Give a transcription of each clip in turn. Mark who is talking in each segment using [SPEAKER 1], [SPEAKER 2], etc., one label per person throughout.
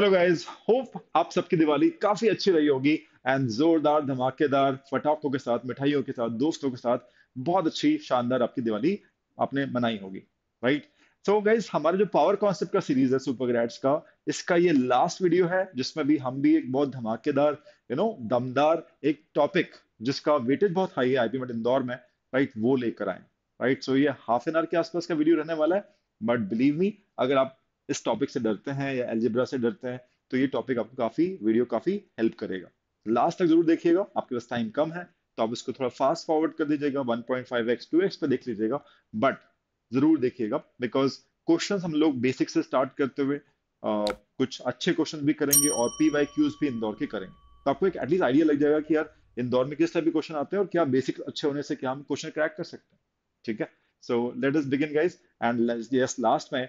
[SPEAKER 1] Hello guys hope आप सबकी दिवाली काफी अच्छी रही होगी एंड जोरदार धमाकेदार पटाखों के साथ मिठाइयों के साथ दोस्तों के साथ बहुत अच्छी शानदार आपकी दिवाली आपने मनाई होगी राइट सो गाइज हमारे जो पावर कॉन्सेप्ट का सीरीज है सुपर ग्रैड्स का इसका ये लास्ट वीडियो है जिसमें भी हम भी एक बहुत धमाकेदार यू नो दमदार एक टॉपिक जिसका वेटेज बहुत हाई है आईपी मेट इंदौर में राइट वो लेकर आए राइट सो ये हाफ एन आवर के आसपास का वीडियो रहने वाला है बट बिलीव मी अगर आप इस टॉपिक से डरते हैं या एलजेब्रा से डरते हैं तो ये टॉपिक आपको काफ़ी वीडियो काफ़ी हेल्प करेगा लास्ट तक जरूर देखिएगा आपके पास टाइम कम है तो आप इसको थोड़ा फास्ट फॉरवर्ड कर दीजिएगा 1.5x 2x पे देख लीजिएगा बट जरूर देखिएगा बिकॉज क्वेश्चन हम लोग बेसिक से स्टार्ट करते हुए आ, कुछ अच्छे क्वेश्चन भी करेंगे और पी वाई क्यूज भी इंदौर के करेंगे तो आपको एक एटलीस्ट आइडिया लग जाएगा कि यार इंदौर में किस टाइप के क्वेश्चन आते हैं और क्या बेसिक अच्छे होने से क्या हम क्वेश्चन क्रैक कर सकते हैं ठीक है so let us begin guys and yes last में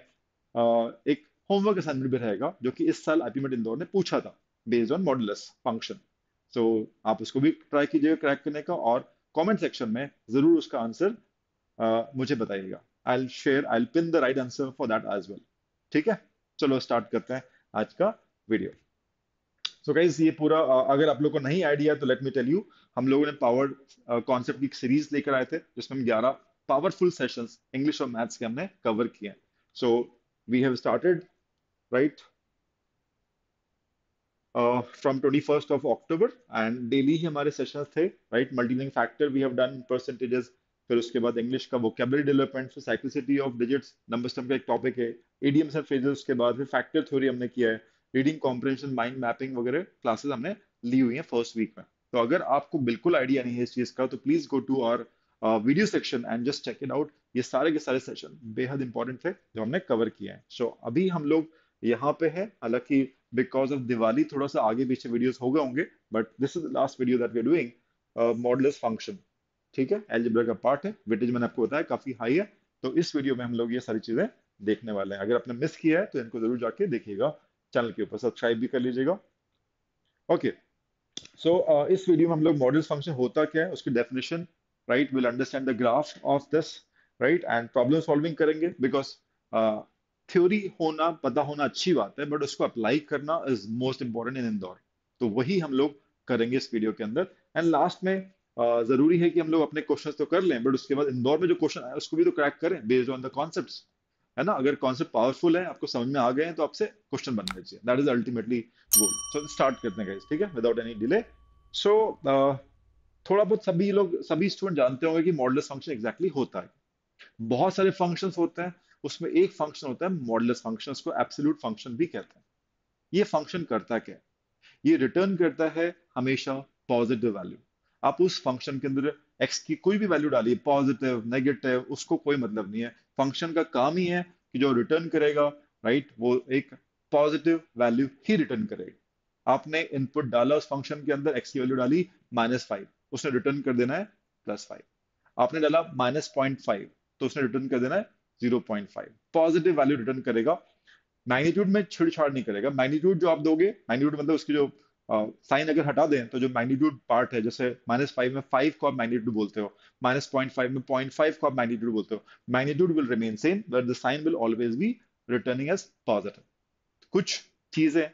[SPEAKER 1] एक होमवर्क असाइनमेंट भी रहेगा जो कि इस साल आईपीमेट इंदौर ने पूछा था based on modulus function so आप उसको भी ट्राई कीजिएगा क्रैक करने का और कमेंट सेक्शन में जरूर उसका आंसर uh, मुझे बताइएगा I share I pin the right answer for that as well ठीक है चलो स्टार्ट करते हैं आज का वीडियो सो so ये पूरा अगर आप लोग को नहीं आइडिया तो लेट मी टेल यू हम लोगों ने पावर कॉन्सेप्ट की सीरीज लेकर आए थे जिसमें हम ग्यारह पावरफुल सेशंस इंग्लिश और मैथ्स के हमने कवर किए हैं so so, we have started, right? From twenty first of October and daily ही हमारे सेशन थे राइट मल्टीलिंग factor we have done percentages फिर उसके बाद इंग्लिश का वोकेबलरी डेवलपमेंट फिर cyclicity of digits number system का एक टॉपिक है एडीएम्स एंड फ्रेजेस उसके बाद फिर फैक्टर थ्योरी हमने किया है रीडिंग कॉम्प्रेंशन माइंड मैपिंग वगैरह क्लासेस हमने ली हुई है फर्स्ट वीक में तो अगर आपको बिल्कुल आइडिया नहीं है इस चीज़ का तो please go to our video section and just check it out ये सारे के सारे सेशन बेहद इंपॉर्टेंट थे जो हमने कवर किए हैं सो so, अभी हम लोग यहाँ पे है हालांकि बिकॉज ऑफ दिवाली थोड़ा सा आगे पीछे वीडियोस हो गए होंगे but this is the last video that we are doing modulus function ठीक है एलजेब्रा का पार्ट है वेटेज मैंने आपको बताया काफी हाई है तो इस वीडियो में हम लोग ये सारी चीजें देखने वाले हैं अगर आपने मिस किया है तो इनको जरूर जाके देखिएगा चैनल के ऊपर सब्सक्राइब भी कर लीजिएगा okay okay. So so, uh, इस वीडियो में हम लोग मॉडल्स फंक्शन होता क्या है उसकी definition right we'll understand the graph of this right and problem solving karenge because uh, theory hona pata hona achhi baat hai but usko apply करना is most important in Indore to wahi हम लोग करेंगे इस video के अंदर and last में uh, जरूरी है कि हम लोग अपने questions तो कर लें बट उसके बाद इंदौर में जो क्वेश्चन है उसको भी तो क्रैक करें बेस्ड ऑन द concepts है ना अगर कॉन्सेप्ट पावरफुल है आपको समझ में आ गए हैं तो आपसे क्वेश्चन बन लीजिए that is ultimately goal so start करते हैं ठीक है विदाउट एनी डिले सो थोड़ा बहुत सभी लोग सभी स्टूडेंट जानते होंगे कि मॉडल फंक्शन एक्जैक्टली होता है बहुत सारे फंक्शंस होते हैं उसमें एक फंक्शन होता है मॉडल फंक्शन को एब्सोल्यूट फंक्शन भी कहते हैं ये फंक्शन करता क्या है ये रिटर्न करता है हमेशा पॉजिटिव वैल्यू आप उस फंक्शन के अंदर एक्स की कोई भी वैल्यू डालिए पॉजिटिव नेगेटिव उसको कोई मतलब नहीं है फंक्शन का काम ही है कि जो रिटर्न करेगा राइट वो एक पॉजिटिव वैल्यू ही रिटर्न करेगा आपने इनपुट डाला उस फंक्शन के अंदर एक्स की वैल्यू डाली माइनस फाइव उसने रिटर्न कर देना है प्लस फाइव आपने डाला माइनस पॉइंट फाइव तो उसने रिटर्न कर देना है zero point five positive value return करेगा मैग्नीट्यूड में छिड़छाड़ नहीं करेगा मैग्नीट्यूड जो आप दोगे मैग्नीट्यूड मतलब उसकी जो साइन uh, अगर हटा दें तो जो मैग्नीट्यूड पार्ट है जैसे माइनस फाइव में फाइव को आप मैग्नीट्यूड बोलते हो माइनस पॉइंट फाइव में पॉइंट फाइव को आप मैग्नीट्यूड बोलते हो magnitude will remain same but the sign will always be returning as positive कुछ चीजें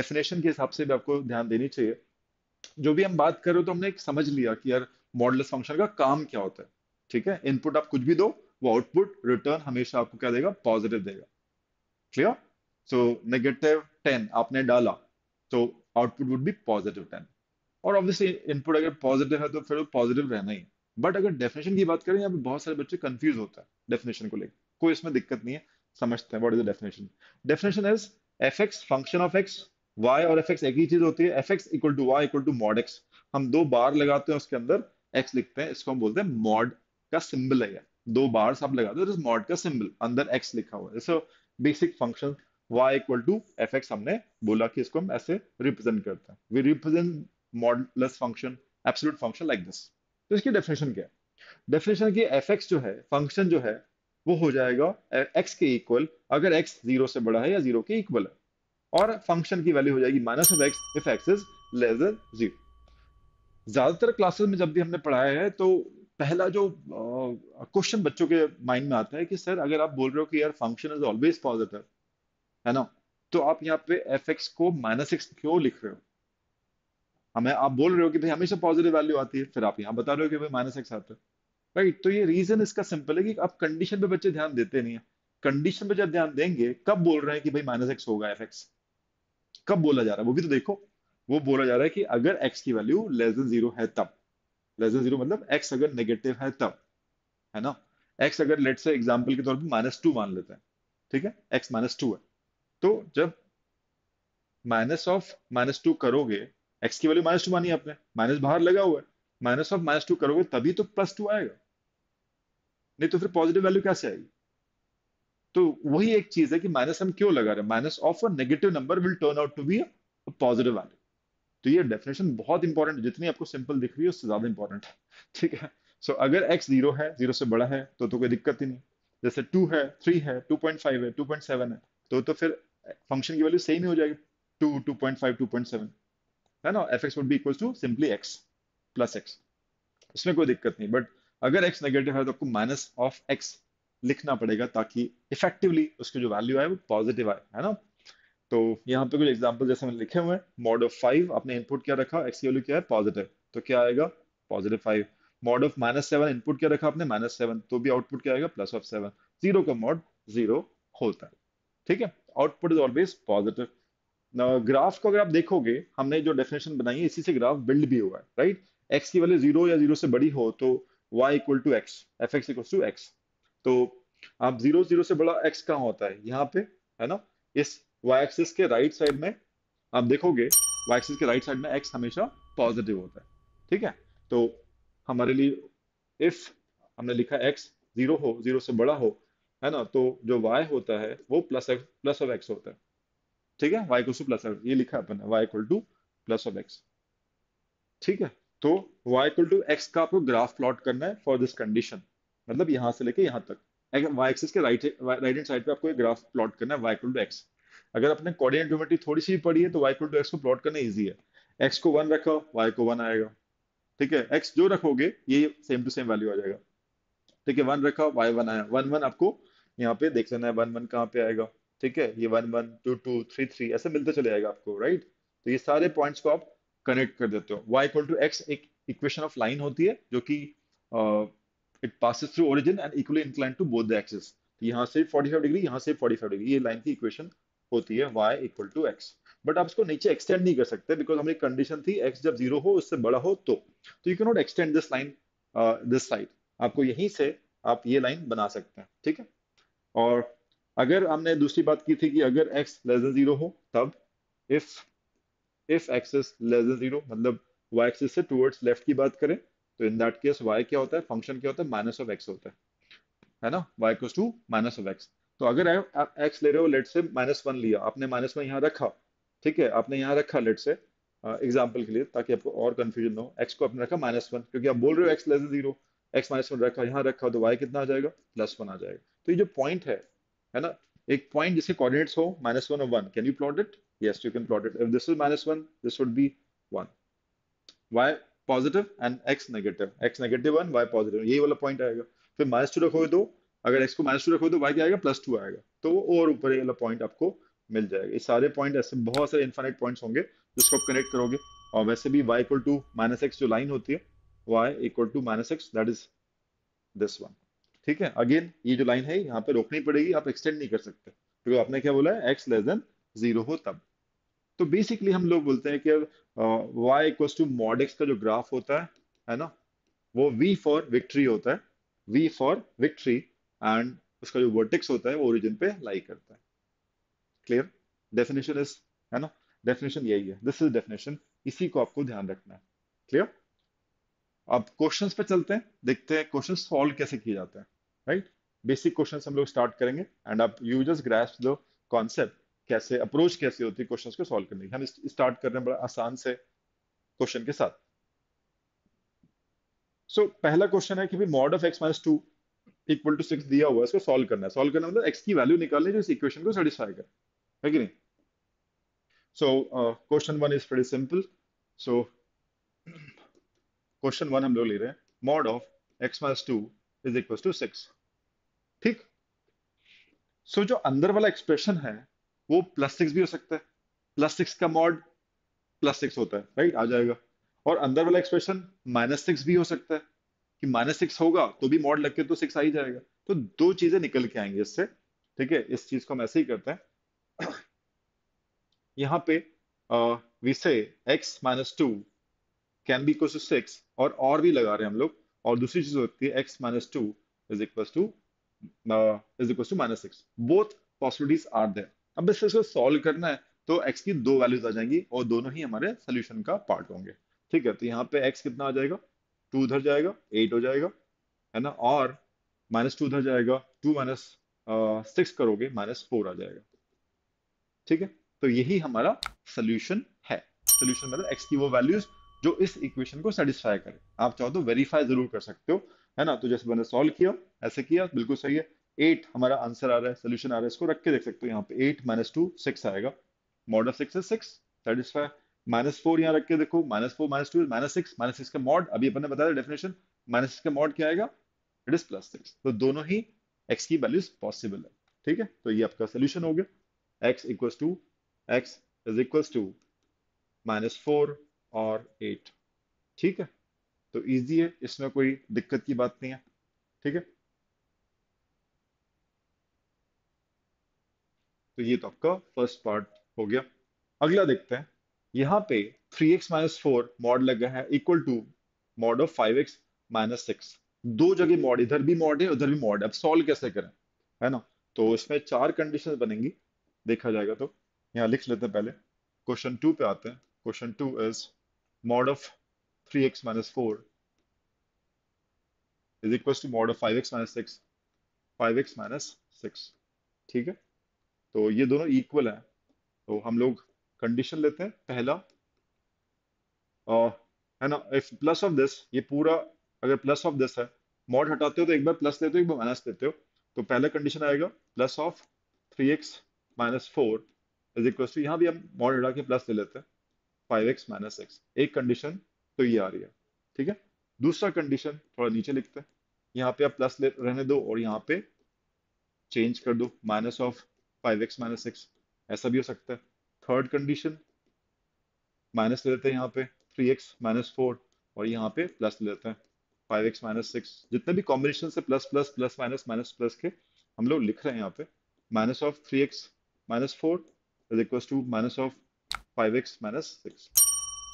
[SPEAKER 1] डेफिनेशन के हिसाब से भी आपको ध्यान देनी चाहिए जो भी हम बात कर रहे हो तो हमने एक समझ लिया कि यार मॉडल फंक्शन का काम क्या होता है ठीक है इनपुट आप कुछ भी दो वो आउटपुट रिटर्न हमेशा आपको क्या देगा पॉजिटिव देगा क्लियर सो नेगेटिव टेन आपने डाला तो output would be positive ten और ऑब्वियसली इनपुट अगर पॉजिटिव है तो फिर वो पॉजिटिव रहना ही बट अगर डेफिनेशन की बात करें यहाँ पे बहुत सारे बच्चे कंफ्यूज होता है डेफिनेशन को लेकर कोई इसमें दिक्कत नहीं है समझते हैं what is the definition definition is F X function of X Y और एफ एक्स एक ही चीज होती है F x equal to Y equal to mod X हम दो बार लगाते हैं उसके अंदर एक्स लिखते हैं इसको हम बोलते हैं मॉड का सिंबल है यार दो बार सब लगा दो मॉड का सिंबल अंदर एक्स लिखा हुआ है so basic function y equal to fx हमने बोला कि इसको हम ऐसे रिप्रेजेंट करते हैं we represent modulus function absolute function like this तो इसकी डेफिनेशन क्या है डेफिनेशन की fx जो है फंक्शन जो है वो हो जाएगा eh, x के इक्वल अगर x जीरो से बड़ा है या जीरो के इक्वल है और फंक्शन की वैल्यू हो जाएगी minus of x if x is less than zero ज्यादातर क्लासेस में जब भी हमने पढ़ाया है तो पहला जो क्वेश्चन uh, बच्चों के माइंड में आता है कि सर अगर आप बोल रहे हो कि यार फंक्शन इज ऑलवेज पॉजिटिव है ना तो आप यहाँ पे एफ एक्स को माइनस एक्स क्यों लिख रहे हो हमें आप बोल रहे हो कि भाई हमेशा पॉजिटिव वैल्यू आती है फिर आप यहाँ बता रहे हो कि भाई माइनस एक्स आता है राइट तो ये रीजन इसका सिंपल है कि आप कंडीशन पे बच्चे ध्यान देते नहीं है कंडीशन पे जब ध्यान देंगे कब बोल रहे हैं कि भाई माइनस एक्स होगा एफ एक्स कब बोला जा रहा है वो भी तो देखो वो बोला जा रहा है कि अगर एक्स की वैल्यू लेस देन जीरो है तब लेस देन जीरो मतलब एक्स अगर नेगेटिव है तब है ना एक्स अगर लेट से एग्जाम्पल के तौर पर माइनस टू मान लेते हैं ठीक है एक्स माइनस टू है तो जब माइनस ऑफ माइनस टू करोगे एक्स की वैल्यू माइनस टू मानी आपने माइनस बाहर लगा हुआ है माइनस ऑफ माइनस टू करोगे तभी तो प्लस टू आएगा नहीं तो फिर पॉजिटिव वैल्यू कैसे आएगी तो वही एक चीज है कि माइनस हम क्यों लगा रहे हैं minus of a negative number will turn out to be a positive value तो ये डेफिनेशन बहुत इंपॉर्टेंट है जितनी आपको सिंपल दिख रही है उससे ज्यादा इंपॉर्टेंट है ठीक है सो so, अगर एक्स जीरो है जीरो से बड़ा है तो तो कोई दिक्कत ही नहीं जैसे टू है थ्री है टू पॉइंट फाइव है टू पॉइंट सेवन है तो तो फिर फंक्शन की वैल्यू सेम ही हो जाएगी two two point five two point seven है ना f x would be equal to simply x plus x इसमें कोई दिक्कत नहीं बट अगर एक्स नेगेटिव है तो आपको माइनस ऑफ एक्स लिखना पड़ेगा ताकि इफेक्टिवली उसकी जो वैल्यू आए वो पॉजिटिव आए है ना तो यहाँ पे कुछ एग्जाम्पल जैसे मैंने लिखे हुए हैं मॉड ऑफ फाइव आपने इनपुट क्या रखा एक्स वैल्यू क्या है पॉजिटिव तो क्या आएगा positive five mod of minus seven input क्या रखा आपने माइनस सेवन तो भी आउटपुट क्या आएगा प्लस ऑफ सेवन जीरो का मॉड जीरो होता है ठीक है output is always positive graph को अगर आप देखोगे हमने जो डेफिनेशन बनाई है इसी से ग्राफ बिल्ड भी हुआ है राइट एक्स की वैल्यू जीरो या जीरो से बड़ी हो तो y equal to x f x equal to x तो आप जीरो जीरो से बड़ा एक्स कहाँ होता है यहाँ पे है ना इस वाई एक्सिस के राइट साइड में आप देखोगे वाई एक्सिस के राइट साइड में एक्स हमेशा पॉजिटिव होता है ठीक है तो हमारे लिए इफ हमने लिखा एक्स जीरो हो जीरो से बड़ा हो है ना तो जो वाई होता है वो plus x plus of x होता है ठीक है वाई टू प्लस ये लिखा अपन y equal to plus of x ठीक है तो वाई इक्वल टू एक्स का आपको ग्राफ प्लॉट करना है फॉर दिस कंडीशन मतलब यहां से लेके यहां तक y एक्सिस के राइट राइट हैंड साइड पे आपको एक ग्राफ प्लॉट करना है y इक्वल टू x अगर आपने कोऑर्डिनेट ज्योमेट्री थोड़ी सी पढ़ी है तो y इक्वल टू x को प्लॉट करना इजी है x को 1 रखो y को 1 आएगा ठीक है x जो रखोगे ये सेम टू सेम वैल्यू आ जाएगा ठीक है 1 रखो y 1 आया 1 1 आपको यहां पे देख लेना है 1 1 कहां पे आएगा ठीक है ये 1 1 2 2 3 3 ऐसे मिलते चले जाएगा आपको राइट तो ये सारे पॉइंट्स को आप कनेक्ट कर देते हो y इक्वल टू x एक इक्वेशन ऑफ लाइन होती है जो कि it passes through origin and equally incline to both the axis यहाँ से 45 डिग्री यहाँ से 45 डिग्री ये लाइन की इक्वेशन होती है y equal to x but आप इसको नीचे एक्सटेंड नहीं कर सकते बिकॉज हमारी कंडीशन थी x जब जीरो हो उससे बड़ा हो तो you can not extend this line this side आपको यहीं से आप ये लाइन बना सकते हैं ठीक है और अगर हमने दूसरी बात की थी कि अगर x लेस देन जीरो हो तब if if x is less than zero मतलब y एक्सिस से टुवर्ड्स लेफ्ट की बात करें तो इन दैट केस वाई क्या होता है फंक्शन क्या होता है माइनस ऑफ एक्स होता है है ना y equals to minus of x तो अगर आप एक्स ले रहे हो लेट से माइनस वन लिया आपने माइनस वन यहाँ रखा ठीक है आपने यहाँ रखा लेट से एग्जाम्पल के लिए ताकि आपको और कन्फ्यूजन हो एक्स को आपने रखा माइनस वन क्योंकि आप बोल रहे हो x less zero x minus one रखा यहाँ रखा तो वाई कितना आ जाएगा प्लस वन आ जाएगा तो ये जो पॉइंट है है ना एक पॉइंट जिसके कोऑर्डिनेट्स हो माइनस वन और one can you plot it yes you can plot it if this is minus one this would be one y positive and x negative x negative one y positive यही वाला point आएगा फिर minus two रखोगे दो अगर x को minus two रखोगे तो वाई क्या आएगा प्लस टू आएगा तो वो और ऊपर वाला पॉइंट आपको मिल जाएगा ये सारे पॉइंट ऐसे बहुत सारे इन्फाइनाइट पॉइंट्स होंगे जिसको आप कनेक्ट करोगे और वैसे भी y equal to minus x जो लाइन होती है y equal to minus x that is this one ठीक है अगेन ये जो लाइन है यहाँ पे रोकनी पड़ेगी आप एक्सटेंड नहीं कर सकते क्योंकि तो आपने क्या बोला है एक्स लेस देन जीरो हो तब तो बेसिकली हम लोग बोलते हैं कि वाई इक्वल्स टू मॉडेक्स का जो ग्राफ होता है है ना वो वी फॉर विक्ट्री होता है वी फॉर विक्ट्री एंड उसका जो वर्टेक्स होता है वो ओरिजिन पे लाई करता है क्लियर डेफिनेशन इज है ना डेफिनेशन यही है दिस इज डेफिनेशन इसी को आपको ध्यान रखना है क्लियर अब क्वेश्चन पे चलते हैं देखते हैं क्वेश्चन सॉल्व कैसे किए जाते हैं राइट बेसिक क्वेश्चन हम लोग स्टार्ट करेंगे एंड आप you just grasp the concept कैसे अप्रोच कैसे होती है क्वेश्चन को सॉल्व करने की हम स्टार्ट कर रहे हैं बड़ा आसान से क्वेश्चन के साथ सो so, पहला क्वेश्चन है कि भी mod of x minus two equal to six दिया हुआ है इसको सॉल्व करना है सॉल्व करना मतलब एक्स की वैल्यू निकालने जो इस इक्वेशन को सेटिस्फाई करे है कि नहीं so question one is very simple so question one हम लोग ले रहे हैं mod of x minus two is equal to six ठीक सो so, जो अंदर वाला एक्सप्रेशन है वो प्लस सिक्स भी हो सकता है प्लस सिक्स का मॉड प्लस सिक्स होता है राइट आ जाएगा और अंदर वाला एक्सप्रेशन माइनस सिक्स भी हो सकता है कि माइनस सिक्स होगा तो भी मॉड लग के तो सिक्स आ ही जाएगा तो दो चीजें निकल के आएंगी इससे ठीक है इस चीज को हम ऐसे ही करते हैं यहाँ पे we say x minus two can be equal six और और भी लगा रहे हैं हम लोग और दूसरी चीज होती है x minus two is equal to is equal to minus six both possibilities are there अब बस इसको सॉल्व करना है तो एक्स की दो वैल्यूज आ जाएंगी और दोनों ही हमारे सोल्यूशन का पार्ट होंगे ठीक है तो यहाँ पे एक्स कितना आ जाएगा टू उधर जाएगा एट हो जाएगा है ना और माइनस टू उधर जाएगा टू माइनस सिक्स करोगे माइनस फोर आ जाएगा ठीक है तो यही हमारा सोल्यूशन है सोल्यूशन मतलब एक्स की वो वैल्यूज जो इस इक्वेशन को सेटिस्फाई करे आप चाहो तो वेरीफाई जरूर कर सकते हो है ना तो जैसे मैंने सॉल्व किया ऐसे किया बिल्कुल सही है एट हमारा आंसर आ रहा है सोल्यूशन आ रहा है इसको रख के देख सकते हो यहाँ पे एट माइनस टू सिक्स आएगा mod of six six satisfy minus four यहाँ रख के देखो minus four minus two minus six minus six का मॉड अभी अपन ने बताया डेफिनेशन माइनस सिक्स का मॉड क्या आएगा इट इज प्लस सिक्स तो दोनों ही एक्स की वैल्यूज पॉसिबल है ठीक है तो ये आपका सोल्यूशन हो गया x equals to x is equals to minus four और एट ठीक है तो ईजी है इसमें कोई दिक्कत की बात नहीं है ठीक है तो ये तो आपका फर्स्ट पार्ट हो गया अगला देखते हैं यहाँ पे 3x x minus four mod लगा है equal to mod of 5x x minus six दो जगह मॉड इधर भी मॉड है उधर भी मॉड है अब सॉल्व कैसे करें है ना तो इसमें चार कंडीशन बनेंगी देखा जाएगा तो यहाँ लिख लेते हैं पहले क्वेश्चन टू पे आते हैं question two is mod of three x minus four is equal to mod of five x minus six five x minus six ठीक है तो ये दोनों इक्वल है तो हम लोग कंडीशन लेते हैं पहला आ, है ना इफ प्लस ऑफ दिस ये पूरा अगर प्लस ऑफ दिस है मॉड हटाते हो तो एक बार प्लस लेते हो एक बार माइनस लेते हो तो पहला कंडीशन आएगा plus of three x minus four is equal to यहाँ भी हम मॉड हटा के प्लस ले लेते हैं फाइव एक्स माइनस एक्स एक कंडीशन तो ये आ रही है ठीक है दूसरा कंडीशन थोड़ा नीचे लिखते हैं यहाँ पे आप प्लस ले रहने दो और यहाँ पे चेंज कर दो minus of five x minus six ऐसा भी हो सकता है थर्ड कंडीशन माइनस ले लेते हैं यहाँ पे थ्री एक्स माइनस फोर और यहाँ पे प्लस ले लेते हैं फाइव एक्स माइनस सिक्स जितने भी कॉम्बिनेशन से plus plus plus minus minus plus के हम लोग लिख रहे हैं यहाँ पे minus of three x minus four is equal to minus of five x minus six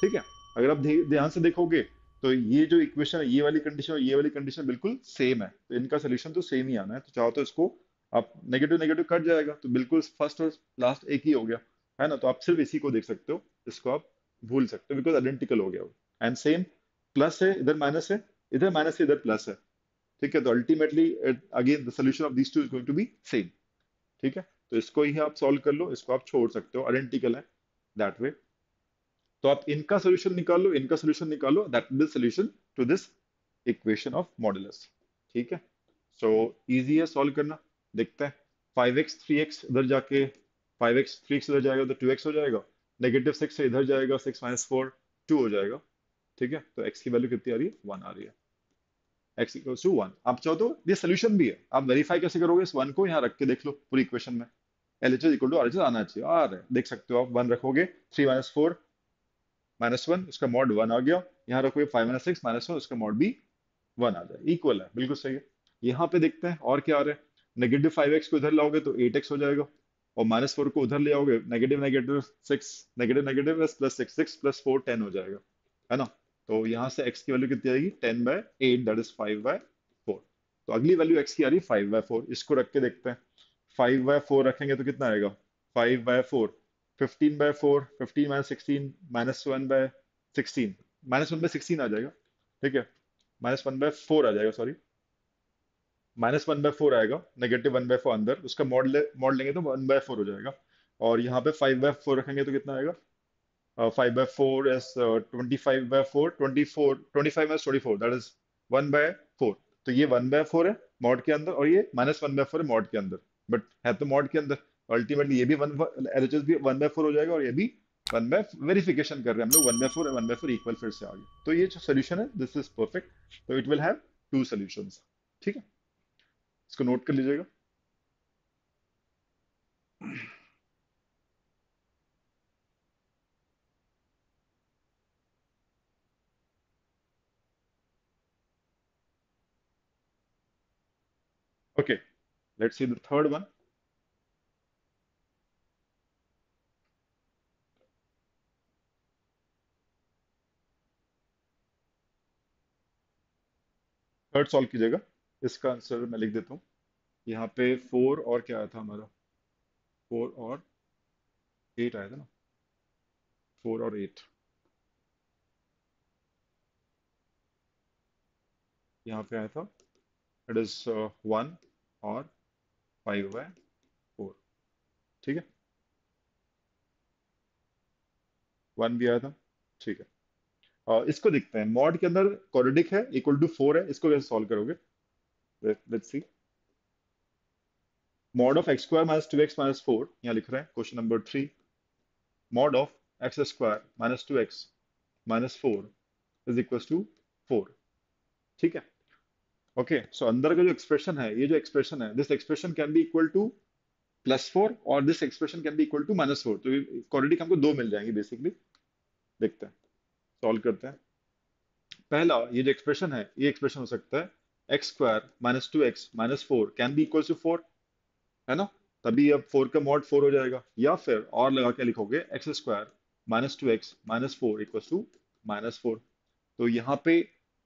[SPEAKER 1] ठीक है अगर आप ध्यान से देखोगे तो ये जो इक्वेशन है ये वाली कंडीशन और ये वाली कंडीशन बिल्कुल सेम है तो इनका सोल्यूशन तो सेम ही आना है तो चाहो तो इसको आप नेगेटिव नेगेटिव कट जाएगा तो बिल्कुल फर्स्ट और लास्ट एक ही हो गया है ना तो आप सिर्फ इसी को देख सकते हो इसको आप भूल सकते हो बिकॉज आइडेंटिकल हो गया वो एंड सेम प्लस है इधर माइनस है इधर माइनस है इधर प्लस है ठीक है तो ultimately again the solution of this two is going to be same ठीक है तो इसको ही आप सॉल्व कर लो इसको आप छोड़ सकते हो आइडेंटिकल है दैट वे तो आप इनका सोल्यूशन निकाल लो इनका सोल्यूशन निकालो that is solution to this equation of model ठीक है सो so, इजी है सॉल्व करना देखते हैं फाइव एक्स थ्री एक्स इधर जाके फाइव एक्स थ्री एक्स इधर जाएगा तो टू एक्स हो जाएगा नेगेटिव सिक्स से इधर जाएगा सिक्स माइनस फोर टू हो जाएगा ठीक है तो एक्स की वैल्यू कितनी आ रही है वन आ रही है एक्स इक्वल टू वन आप चाहो तो ये सोल्यूशन भी है आप वेरीफाई कैसे करोगे इस वन को यहाँ रख के देख लो पूरी इक्वेशन में L H equal to R H आना चाहिए आ रहा है देख सकते हो आप वन रखोगे three minus four minus one उसका मॉड वन आ गया यहाँ रखोगे five minus six minus one उसका मॉड भी वन आ जाए इक्वल है बिल्कुल सही है यहाँ पे देखते हैं और क्या आ रहा है नेगेटिव फाइव एक्स को इधर लाओगे तो एट एक्स हो जाएगा और माइनस फोर को उधर ले आओगे negative negative six negative negative plus six six plus four ten हो जाएगा है ना तो यहाँ से एक्स की वैल्यू कितनी आएगी ten by eight that is five by four तो अगली वैल्यू एक्स की आ रही है फाइव बाय फोर इसको रख के देखते हैं फाइव बाय फोर रखेंगे तो कितना आएगा five by four fifteen by four fifteen minus sixteen minus one by sixteen minus one by sixteen आ जाएगा ठीक है माइनस वन बाय फोर आ जाएगा sorry minus one by four आएगा नेगेटिव वन बाय फोर अंदर उसका मॉड ले मॉड लेंगे तो वन बाय फोर हो जाएगा और यहाँ पे फाइव बाय फोर रखेंगे तो कितना आएगा five by four as twenty five by four twenty four twenty five minus twenty four that is one by four तो ये वन बाय फोर है मॉड के अंदर और ये माइनस वन बाय फोर है मॉड के अंदर बट है तो मॉड के अंदर अल्टीमेटली ये भी वन एल एच एस भी वन बाय फोर हो जाएगा और ये भी वन बाय वेरिफिकेशन कर रहे हैं हम लोग one by four one by four equal फिर से आ आगे तो ये जो सोल्यूशन है दिस इज परफेक्ट तो it will have two solution ठीक है इसको नोट कर लीजिएगा okay let's see the third one third solve कीजिएगा इसका आंसर मैं लिख देता हूँ यहाँ पे फोर और क्या आया था हमारा फोर और एट आया था ना फोर और एट यहाँ पे आया था इट इज वन और फाइव है फोर ठीक है वन भी आया था ठीक है uh, इसको देखते हैं मॉड के अंदर कॉरिडिक है इक्वल टू फोर है इसको कैसे सॉल्व करोगे let's see mod of x square minus 2x minus 4 यहाँ लिख रहे हैं question number three mod of x square minus 2x minus 4 is equals to 4 ठीक है ओके okay, सो so अंदर का जो एक्सप्रेशन है ये जो एक्सप्रेशन है this expression can be equal to plus four और this expression can be equal to minus four तो क्वालिटी हमको दो मिल जाएंगे बेसिकली देखते हैं सॉल्व करते हैं पहला ये जो एक्सप्रेशन है ये एक्सप्रेशन हो सकता है x square minus two x minus four can be equal to four है ना तभी अब फोर का मॉड फोर हो जाएगा या फिर और लगा के लिखोगे x square minus two x minus four equal to minus four तो यहाँ पे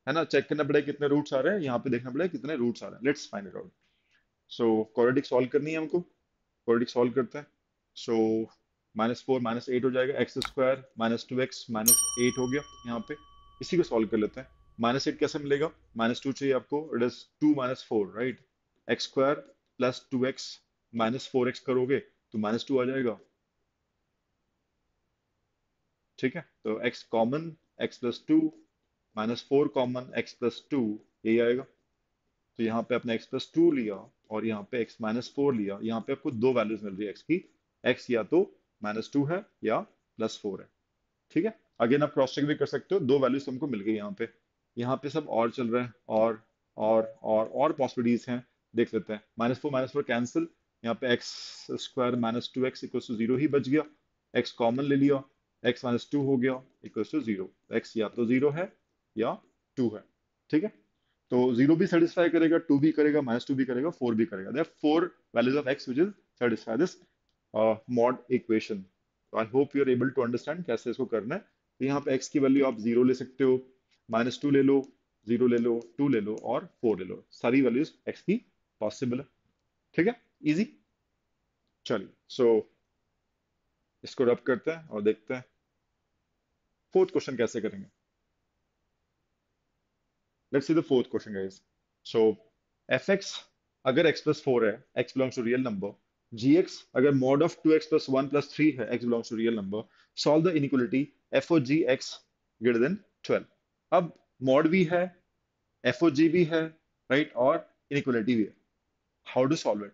[SPEAKER 1] है ना चेक करना पड़ेगा कितने रूट्स आ रहे हैं यहाँ पे देखना पड़ेगा कितने रूट्स आ रहे हैं let's find it out so quadratic solve करनी है हमको क्वाड्रेटिक सॉल्व करते हैं so minus four minus eight हो जाएगा x square minus two x minus eight हो गया यहाँ पे इसी को सॉल्व कर लेते हैं माइनस एट कैसे मिलेगा माइनस टू चाहिए आपको it is two minus four right x square plus two x minus four x करोगे तो माइनस टू आ जाएगा ठीक है तो x common x plus two minus four common x plus two यही आएगा तो यहाँ पे आपने एक्स प्लस टू लिया और यहाँ पे एक्स माइनस फोर लिया यहाँ पे आपको दो वैल्यूज मिल रही है एक्स की एक्स या तो माइनस टू है या प्लस फोर है ठीक है अगेन आप क्रॉस चेक भी कर सकते हो दो वैल्यूज तो हमको मिल गई यहाँ पे यहाँ पे सब और चल रहा है और और और और पॉसिबिलिटीज हैं देख लेते हैं minus four minus four cancel यहाँ पे x square minus two x equal to zero ही बच गया एक्स कॉमन ले लिया एक्स माइनस टू हो गया इक्वल टू जीरो एक्स या तो जीरो है या टू है ठीक है तो जीरो भी सेटिस्फाई करेगा टू भी करेगा माइनस टू भी करेगा फोर भी करेगा there four values of x which is satisfy this mod equation I hope you are able to understand कैसे इसको करना है तो यहाँ पे एक्स की वैल्यू आप जीरो ले सकते हो माइनस टू ले लो जीरो ले लो टू ले लो और फोर ले लो सारी वैल्यूज एक्स की पॉसिबल है ठीक है इजी चलिए सो so, इसको रब करते हैं और देखते हैं फोर्थ क्वेश्चन कैसे करेंगे let's see the fourth question guys so f x अगर एक्स प्लस फोर है x belongs to real number g x अगर mod of two x plus one plus three है x belongs to real number solve the inequality f o g x greater than twelve अब mod भी है F भी है right और inequality भी है हाउ टू सॉल्व इट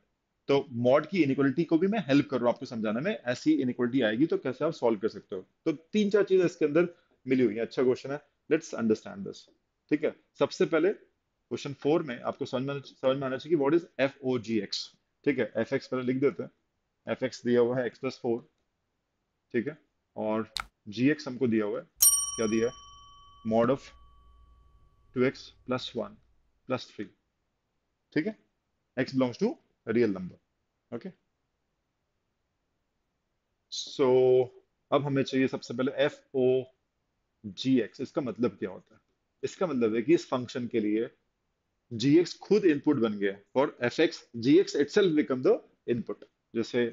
[SPEAKER 1] तो मॉड की इनिक्वलिटी को भी मैं हेल्प कर रहा हूं आपको समझाने में ऐसी इनिक्वलिटी आएगी तो कैसे आप सॉल्व कर सकते हो तो तीन चार चीज इसके अंदर मिली हुई अच्छा है अच्छा क्वेश्चन है लेट्स अंडरस्टैंड दिस ठीक है सबसे पहले क्वेश्चन फोर में आपको समझ में समझ में आना चाहिए कि is f o g x ठीक है एफ एक्स पहले लिख देते हैं एफ एक्स दिया हुआ है एक्स प्लस फोर ठीक है और जी एक्स हमको दिया हुआ है क्या दिया है mod of two x plus one plus three ठीक है x belongs to real number okay so अब हमें चाहिए सबसे पहले एफ ओ जी एक्स इसका मतलब क्या होता है इसका मतलब है कि इस फंक्शन के लिए जी एक्स खुद इनपुट बन गया और F x g x itself become the input जैसे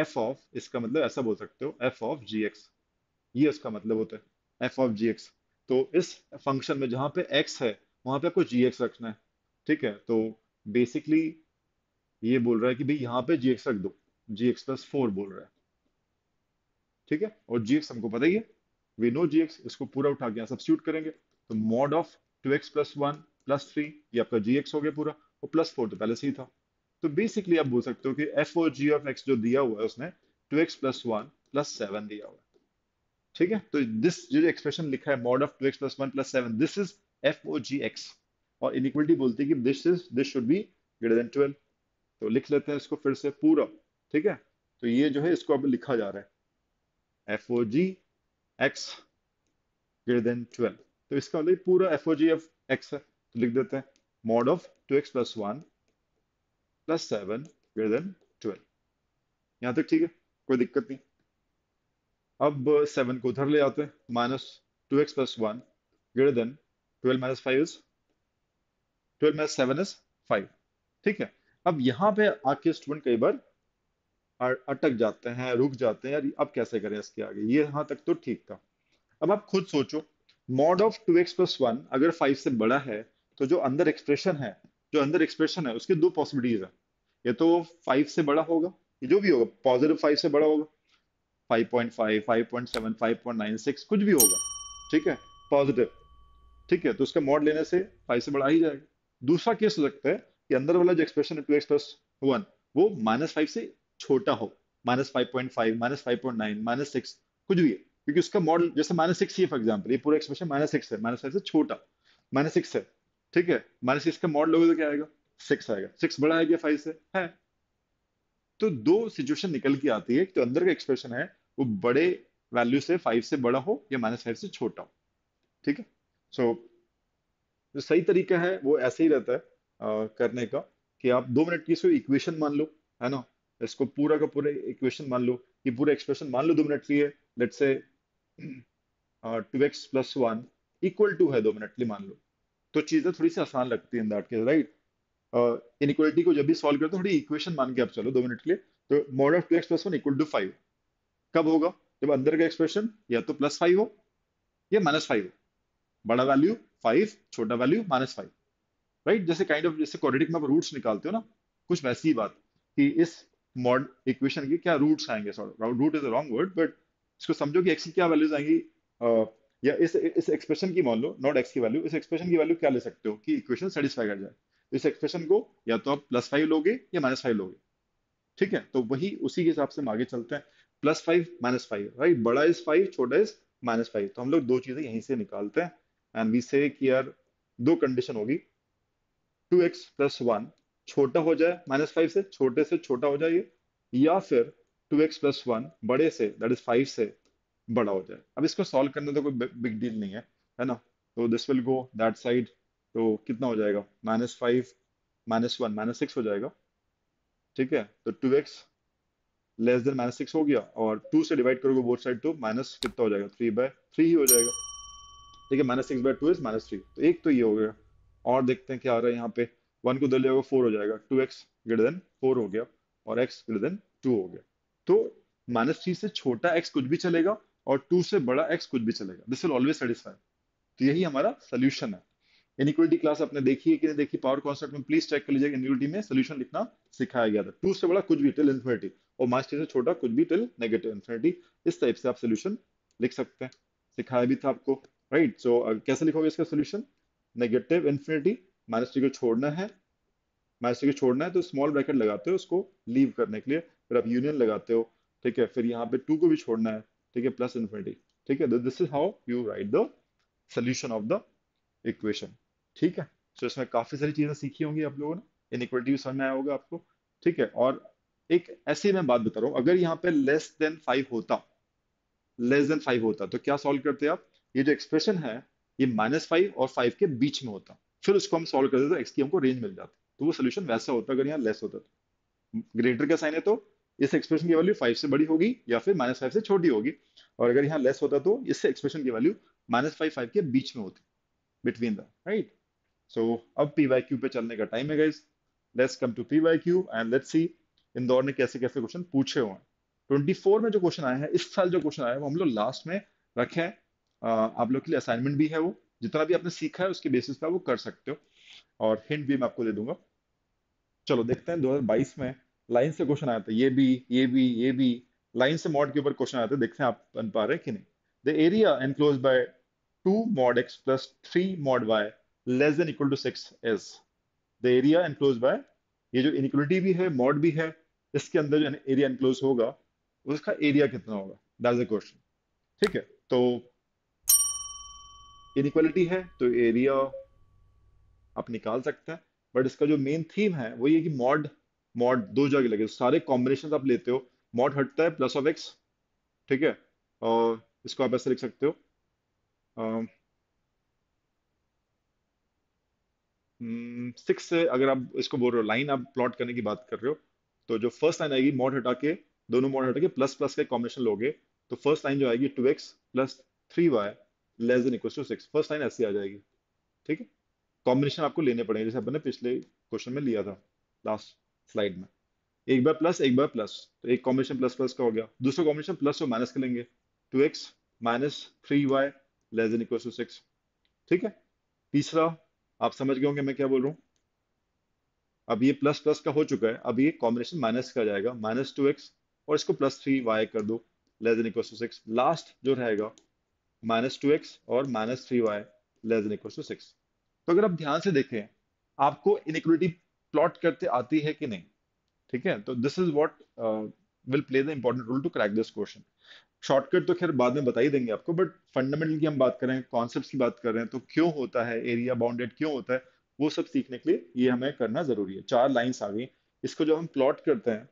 [SPEAKER 1] एफ ऑफ इसका मतलब ऐसा बोल सकते हो एफ ऑफ जी एक्स ये उसका मतलब होता है एफ ऑफ जी एक्स तो इस फंक्शन में जहां पे एक्स है वहां पे आपको जी एक्स रखना है ठीक है तो बेसिकली ये बोल रहा है कि भाई यहाँ पे जी एक्स रख दो जी एक्स प्लस फोर बोल रहा है ठीक है और जी एक्स हमको पता ही है वी नो जी एक्स इसको पूरा उठा के सब्सिट्यूट करेंगे तो mod of two x plus one plus three ये आपका जी एक्स हो गया पूरा और प्लस फोर तो पहले से ही था तो बेसिकली आप बोल सकते हो कि f o g of x जो दिया हुआ है उसने two x plus one plus seven दिया हुआ है ठीक है तो दिस जो एक्सप्रेशन लिखा है mod of two x plus one plus seven this is f o g x और इनिक्वलिटी बोलती है कि this is this should be greater than twelve तो लिख लेते हैं इसको फिर से पूरा ठीक है तो ये जो है इसको अब लिखा जा रहा है f o g x greater than twelve तो इसका मतलब पूरा f o g f x है तो लिख देते हैं mod of two x plus one plus seven greater than twelve यहाँ तक ठीक है कोई दिक्कत नहीं अब सेवन को उधर ले आते हैं minus two x plus one greater than twelve minus five is twelve minus seven is five ठीक है अब यहाँ पे आके स्टूडेंट कई बार अटक जाते हैं रुक जाते हैं यार अब कैसे करें इसके आगे ये यहाँ तक तो ठीक था अब आप खुद सोचो mod of two x plus one अगर फाइव से बड़ा है तो जो अंदर एक्सप्रेशन है जो अंदर एक्सप्रेशन है उसकी दो पॉसिबिलिटीज है ये तो फाइव से बड़ा होगा ये जो भी होगा पॉजिटिव फाइव से बड़ा होगा 5.5 5.7 5.96 कुछ भी होगा ठीक है पॉजिटिव ठीक है तो उसका मॉड लेने से फाइव से बढ़ा ही जाएगा दूसरा केस हो सकता है कि अंदर वाला जो एक्सप्रेशन है टू एक्स प्लस वन वो माइनस फाइव से छोटा हो minus five point five minus five point nine minus six कुछ भी है क्योंकि उसका मॉडल जैसे माइनस सिक्स ही फॉर एग्जाम्पल ये पूरा एक्सप्रेशन माइनस सिक्स है माइनस फाइव से छोटा माइनस सिक्स है ठीक है माइनस सिक्स का मॉडल होगा तो क्या आएगा सिक्स आएगा सिक्स बड़ा आएगा फाइव से है तो दो सिचुएशन निकल के आती है तो अंदर का एक्सप्रेशन है वो बड़े वैल्यू से फाइव से बड़ा हो या माइनस फाइव से छोटा हो ठीक है सो जो सही तरीका है वो ऐसे ही रहता है आ, करने का कि आप दो मिनट की इक्वेशन मान लो है ना इसको पूरा का पूरा इक्वेशन मान लो कि पूरा एक्सप्रेशन मान लो दो मिनट लिए let say two x plus one equal to है दो मिनट लिए मान लो तो चीज़ें थोड़ी सी आसान लगती है in that case right inequality को जब भी सॉल्व करते हो थोड़ी इक्वेशन मान के आप चलो दो मिनट के लिए तो mod of two x plus one equal to five कब होगा जब अंदर का एक्सप्रेशन या तो प्लस फाइव हो या माइनस फाइव हो बड़ा वैल्यू फाइव छोटा वैल्यू माइनस फाइव राइट जैसे काइंड ऑफ जैसे क्वाड्रेटिक में आप रूट्स निकालते हो ना कुछ वैसी ही बात कि इस मॉड इक्वेशन के क्या रूट्स आएंगे root is a wrong word but इसको समझो कि एक्स की क्या वैल्यूज आएंगी या इस इस एक्सप्रेशन की मान लो नॉट एक्स की वैल्यू इस एक्सप्रेशन की वैल्यू क्या ले सकते हो कि इक्वेशन सेटिस्फाई कर जाए तो इस एक्सप्रेशन को या तो आप प्लस फाइव लोगे या माइनस फाइव लोगे ठीक है तो वही उसी के हिसाब से हम आगे चलते हैं plus five minus five right बड़ा इज फाइव छोटा इज माइनस फाइव तो हम लोग दो चीजें यहीं से निकालते हैं एंड वी से कि यार दो कंडीशन होगी टू एक्स प्लस वन छोटा हो जाए माइनस फाइव से छोटे से छोटा हो जाए या फिर टू एक्स प्लस वन बड़े से दैट इज फाइव से बड़ा हो जाए अब इसको सॉल्व करने तो कोई बिग डील नहीं है है ना तो this will go that side तो कितना हो जाएगा minus five minus one minus six हो जाएगा ठीक है तो two x less than minus six हो गया और टू से डिवाइड करोगे बोथ साइड तो माइनस कितना हो जाएगा थ्री बाय थ्री ही हो जाएगा ठीक है minus six by two is minus three तो एक तो ये हो गया और देखते हैं क्या आ रहा है यहाँ पे वन को दल जाएगा फोर हो जाएगा two x greater than four हो गया और एक्स ग्रेटर देन टू हो गया तो माइनस थ्री से छोटा एक्स कुछ भी चलेगा और टू से बड़ा एक्स कुछ भी चलेगा दिस विल ऑलवेज सेटिस्फाई तो यही हमारा सोल्यूशन है इनिक्वलिटी क्लास आपने देखी है कि नहीं देखी पावर कॉन्सेप्ट में प्लीज चेक कर लीजिए इनिक्वलिटी में सोल्यूशन लिखना सिखाया गया था टू से बड़ा कुछ भी टिल इन्फिनिटी और माइनस टेन से छोटा कुछ भी टिल नेगेटिव इन्फिनिटी इस टाइप से आप सोल्यूशन लिख सकते हैं सिखाया भी था आपको right right? So so, uh, कैसे लिखोगे इसका सोल्यूशन नेगेटिव इन्फिनिटी माइनस टी को छोड़ना है माइनस टी को छोड़ना है तो स्मॉल ब्रैकेट लगाते हो उसको लीव करने के लिए फिर आप यूनियन लगाते हो ठीक है फिर यहाँ पे टू को भी छोड़ना है ठीक है प्लस इन्फिनिटी ठीक है this is how you write the solution of the equation ठीक है सो so, इसमें काफी सारी चीजें सीखी होंगी आप लोगों ने इनइक्वलिटी भी समझ में आया होगा आपको ठीक है और एक ऐसी मैं बात बता रहा हूं अगर यहाँ पे लेस देन फाइव होता लेस देन फाइव होता तो क्या सॉल्व करते आप ये जो एक्सप्रेशन है ये माइनस फाइव और फाइव के बीच में होता फिर उसको हम सॉल्व करते तो एक्स की हमको रेंज मिल जाती तो वो सोल्यूशन वैसा होता अगर यहाँ लेस होता तो ग्रेटर का साइन है तो इस एक्सप्रेशन की वैल्यू फाइव से बड़ी होगी या फिर माइनस फाइव से छोटी होगी और अगर यहाँ लेस होता तो इस एक्सप्रेशन की वैल्यू माइनस फाइव फाइव के बीच में होती बिटवीन द राइट सो अब पी वाई क्यू पे चलने का टाइम है guys let's come to P Y Q and let's see Indore ने कैसे कैसे क्वेश्चन पूछे हुए हैं ट्वेंटी फोर में जो क्वेश्चन आया है इस साल जो क्वेश्चन आया है वो हम लोग लास्ट में रखे हैं आप लोग के लिए असाइनमेंट भी है वो जितना भी आपने सीखा है उसके बेसिस पे वो कर सकते हो और हिंट भी मैं आपको दे दूंगा चलो देखते हैं 2022 में लाइन से क्वेश्चन आया था ये भी ये भी ये भी लाइन से मॉड के ऊपर क्वेश्चन आया था देखते हैं आप बन पा रहे हैं कि नहीं the area enclose by two mod x plus three mod y less than equal to six is the area enclose by ये जो इनिक्वलिटी भी है मॉड भी है इसके अंदर जो एरिया इनक्लोज होगा उसका एरिया कितना होगा दैट इज क्वेश्चन ठीक है तो इनिक्वालिटी है तो एरिया आप निकाल सकते हैं बट इसका जो मेन थीम है वो ये कि मॉड मॉड दो जगह लगे तो सारे कॉम्बिनेशन आप लेते हो मॉड हटता है प्लस ऑफ एक्स ठीक है और इसको आप ऐसे लिख सकते हो सिक्स hmm, से अगर आप इसको बोल रहे हो लाइन आप प्लॉट करने की बात कर रहे हो तो जो फर्स्ट लाइन आएगी मॉड हटा के दोनों मॉड हटा के प्लस प्लस का कॉम्बिनेशन लोगे तो फर्स्ट लाइन जो आएगी two x plus three y less than equal to six first line ऐसी आ जाएगी ठीक है कॉम्बिनेशन आपको लेने पड़ेंगे जैसे आपने पिछले क्वेश्चन में लिया था लास्ट स्लाइड में एक बार प्लस एक बार प्लस तो एक कॉम्बिनेशन प्लस प्लस का हो गया दूसरा कॉम्बिनेशन प्लस और माइनस का लेंगे two x minus three y less than equal to six ठीक है तीसरा आप समझ गए होंगे मैं क्या बोल रहा हूँ अब ये प्लस प्लस का हो चुका है अब ये कॉम्बिनेशन माइनस का जाएगा माइनस टू एक्स और इसको प्लस थ्री वाई कर दो less than equal to six last जो रहेगा माइनस टू एक्स और minus three y less than equal to six तो अगर आप ध्यान से देखें आपको इनिक्वलिटी प्लॉट करते आती है कि नहीं ठीक है तो this is what will play the important role to crack this question shortcut तो खैर बाद में बता ही देंगे आपको बट फंडामेंटल की हम बात करें कॉन्सेप्ट की बात कर रहे हैं तो क्यों होता है एरिया बाउंडेड क्यों होता है वो सब सीखने के लिए ये हमें करना जरूरी है चार लाइन्स आ गई इसको जब हम प्लॉट करते हैं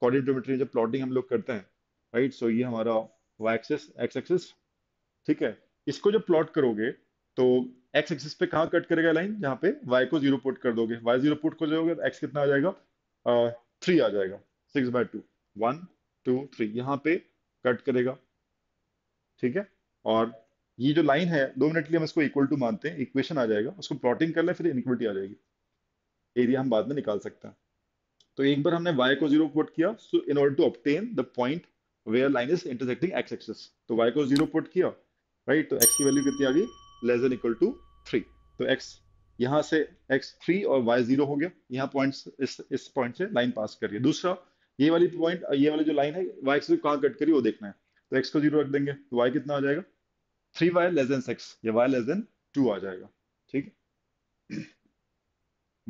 [SPEAKER 1] कोऑर्डिनेटोमेट्री जब प्लॉटिंग हम लोग करते हैं राइट सो ये हमारा वाई एक्सेस एक्स एक्सेस ठीक है इसको जब प्लॉट करोगे तो एक्स एक्सिस पे कहाँ कट करेगा लाइन जहाँ पे वाई को जीरो पुट कर दोगे वाई जीरो पुट कर दोगे तो एक्स कितना आ जाएगा थ्री uh, आ जाएगा six by two one two three यहाँ पे कट करेगा ठीक है और ये जो लाइन है दो मिनट के लिए हम इसको इक्वल टू मानते हैं इक्वेशन आ जाएगा उसको प्लॉटिंग कर ले फिर इनक्वलिटी आ जाएगी एरिया हम बाद में निकाल सकते हैं तो एक बार हमने वाई को जीरो पुट किया so in order to obtain the point where line is intersecting x axis तो वाई को जीरो पुट किया राइट तो एक्स की वैल्यू कितनी आ गई less than equal to three तो एक्स यहाँ से एक्स थ्री और वाई जीरो हो गया यहाँ पॉइंट इस इस पॉइंट से लाइन पास करिए दूसरा ये वाली पॉइंट ये वाली जो लाइन है वाई एक्स कहाँ कट करी वो देखना है तो एक्स को जीरो रख देंगे तो वाई कितना आ जाएगा three y less than six या वाई लेस देन टू आ जाएगा ठीक है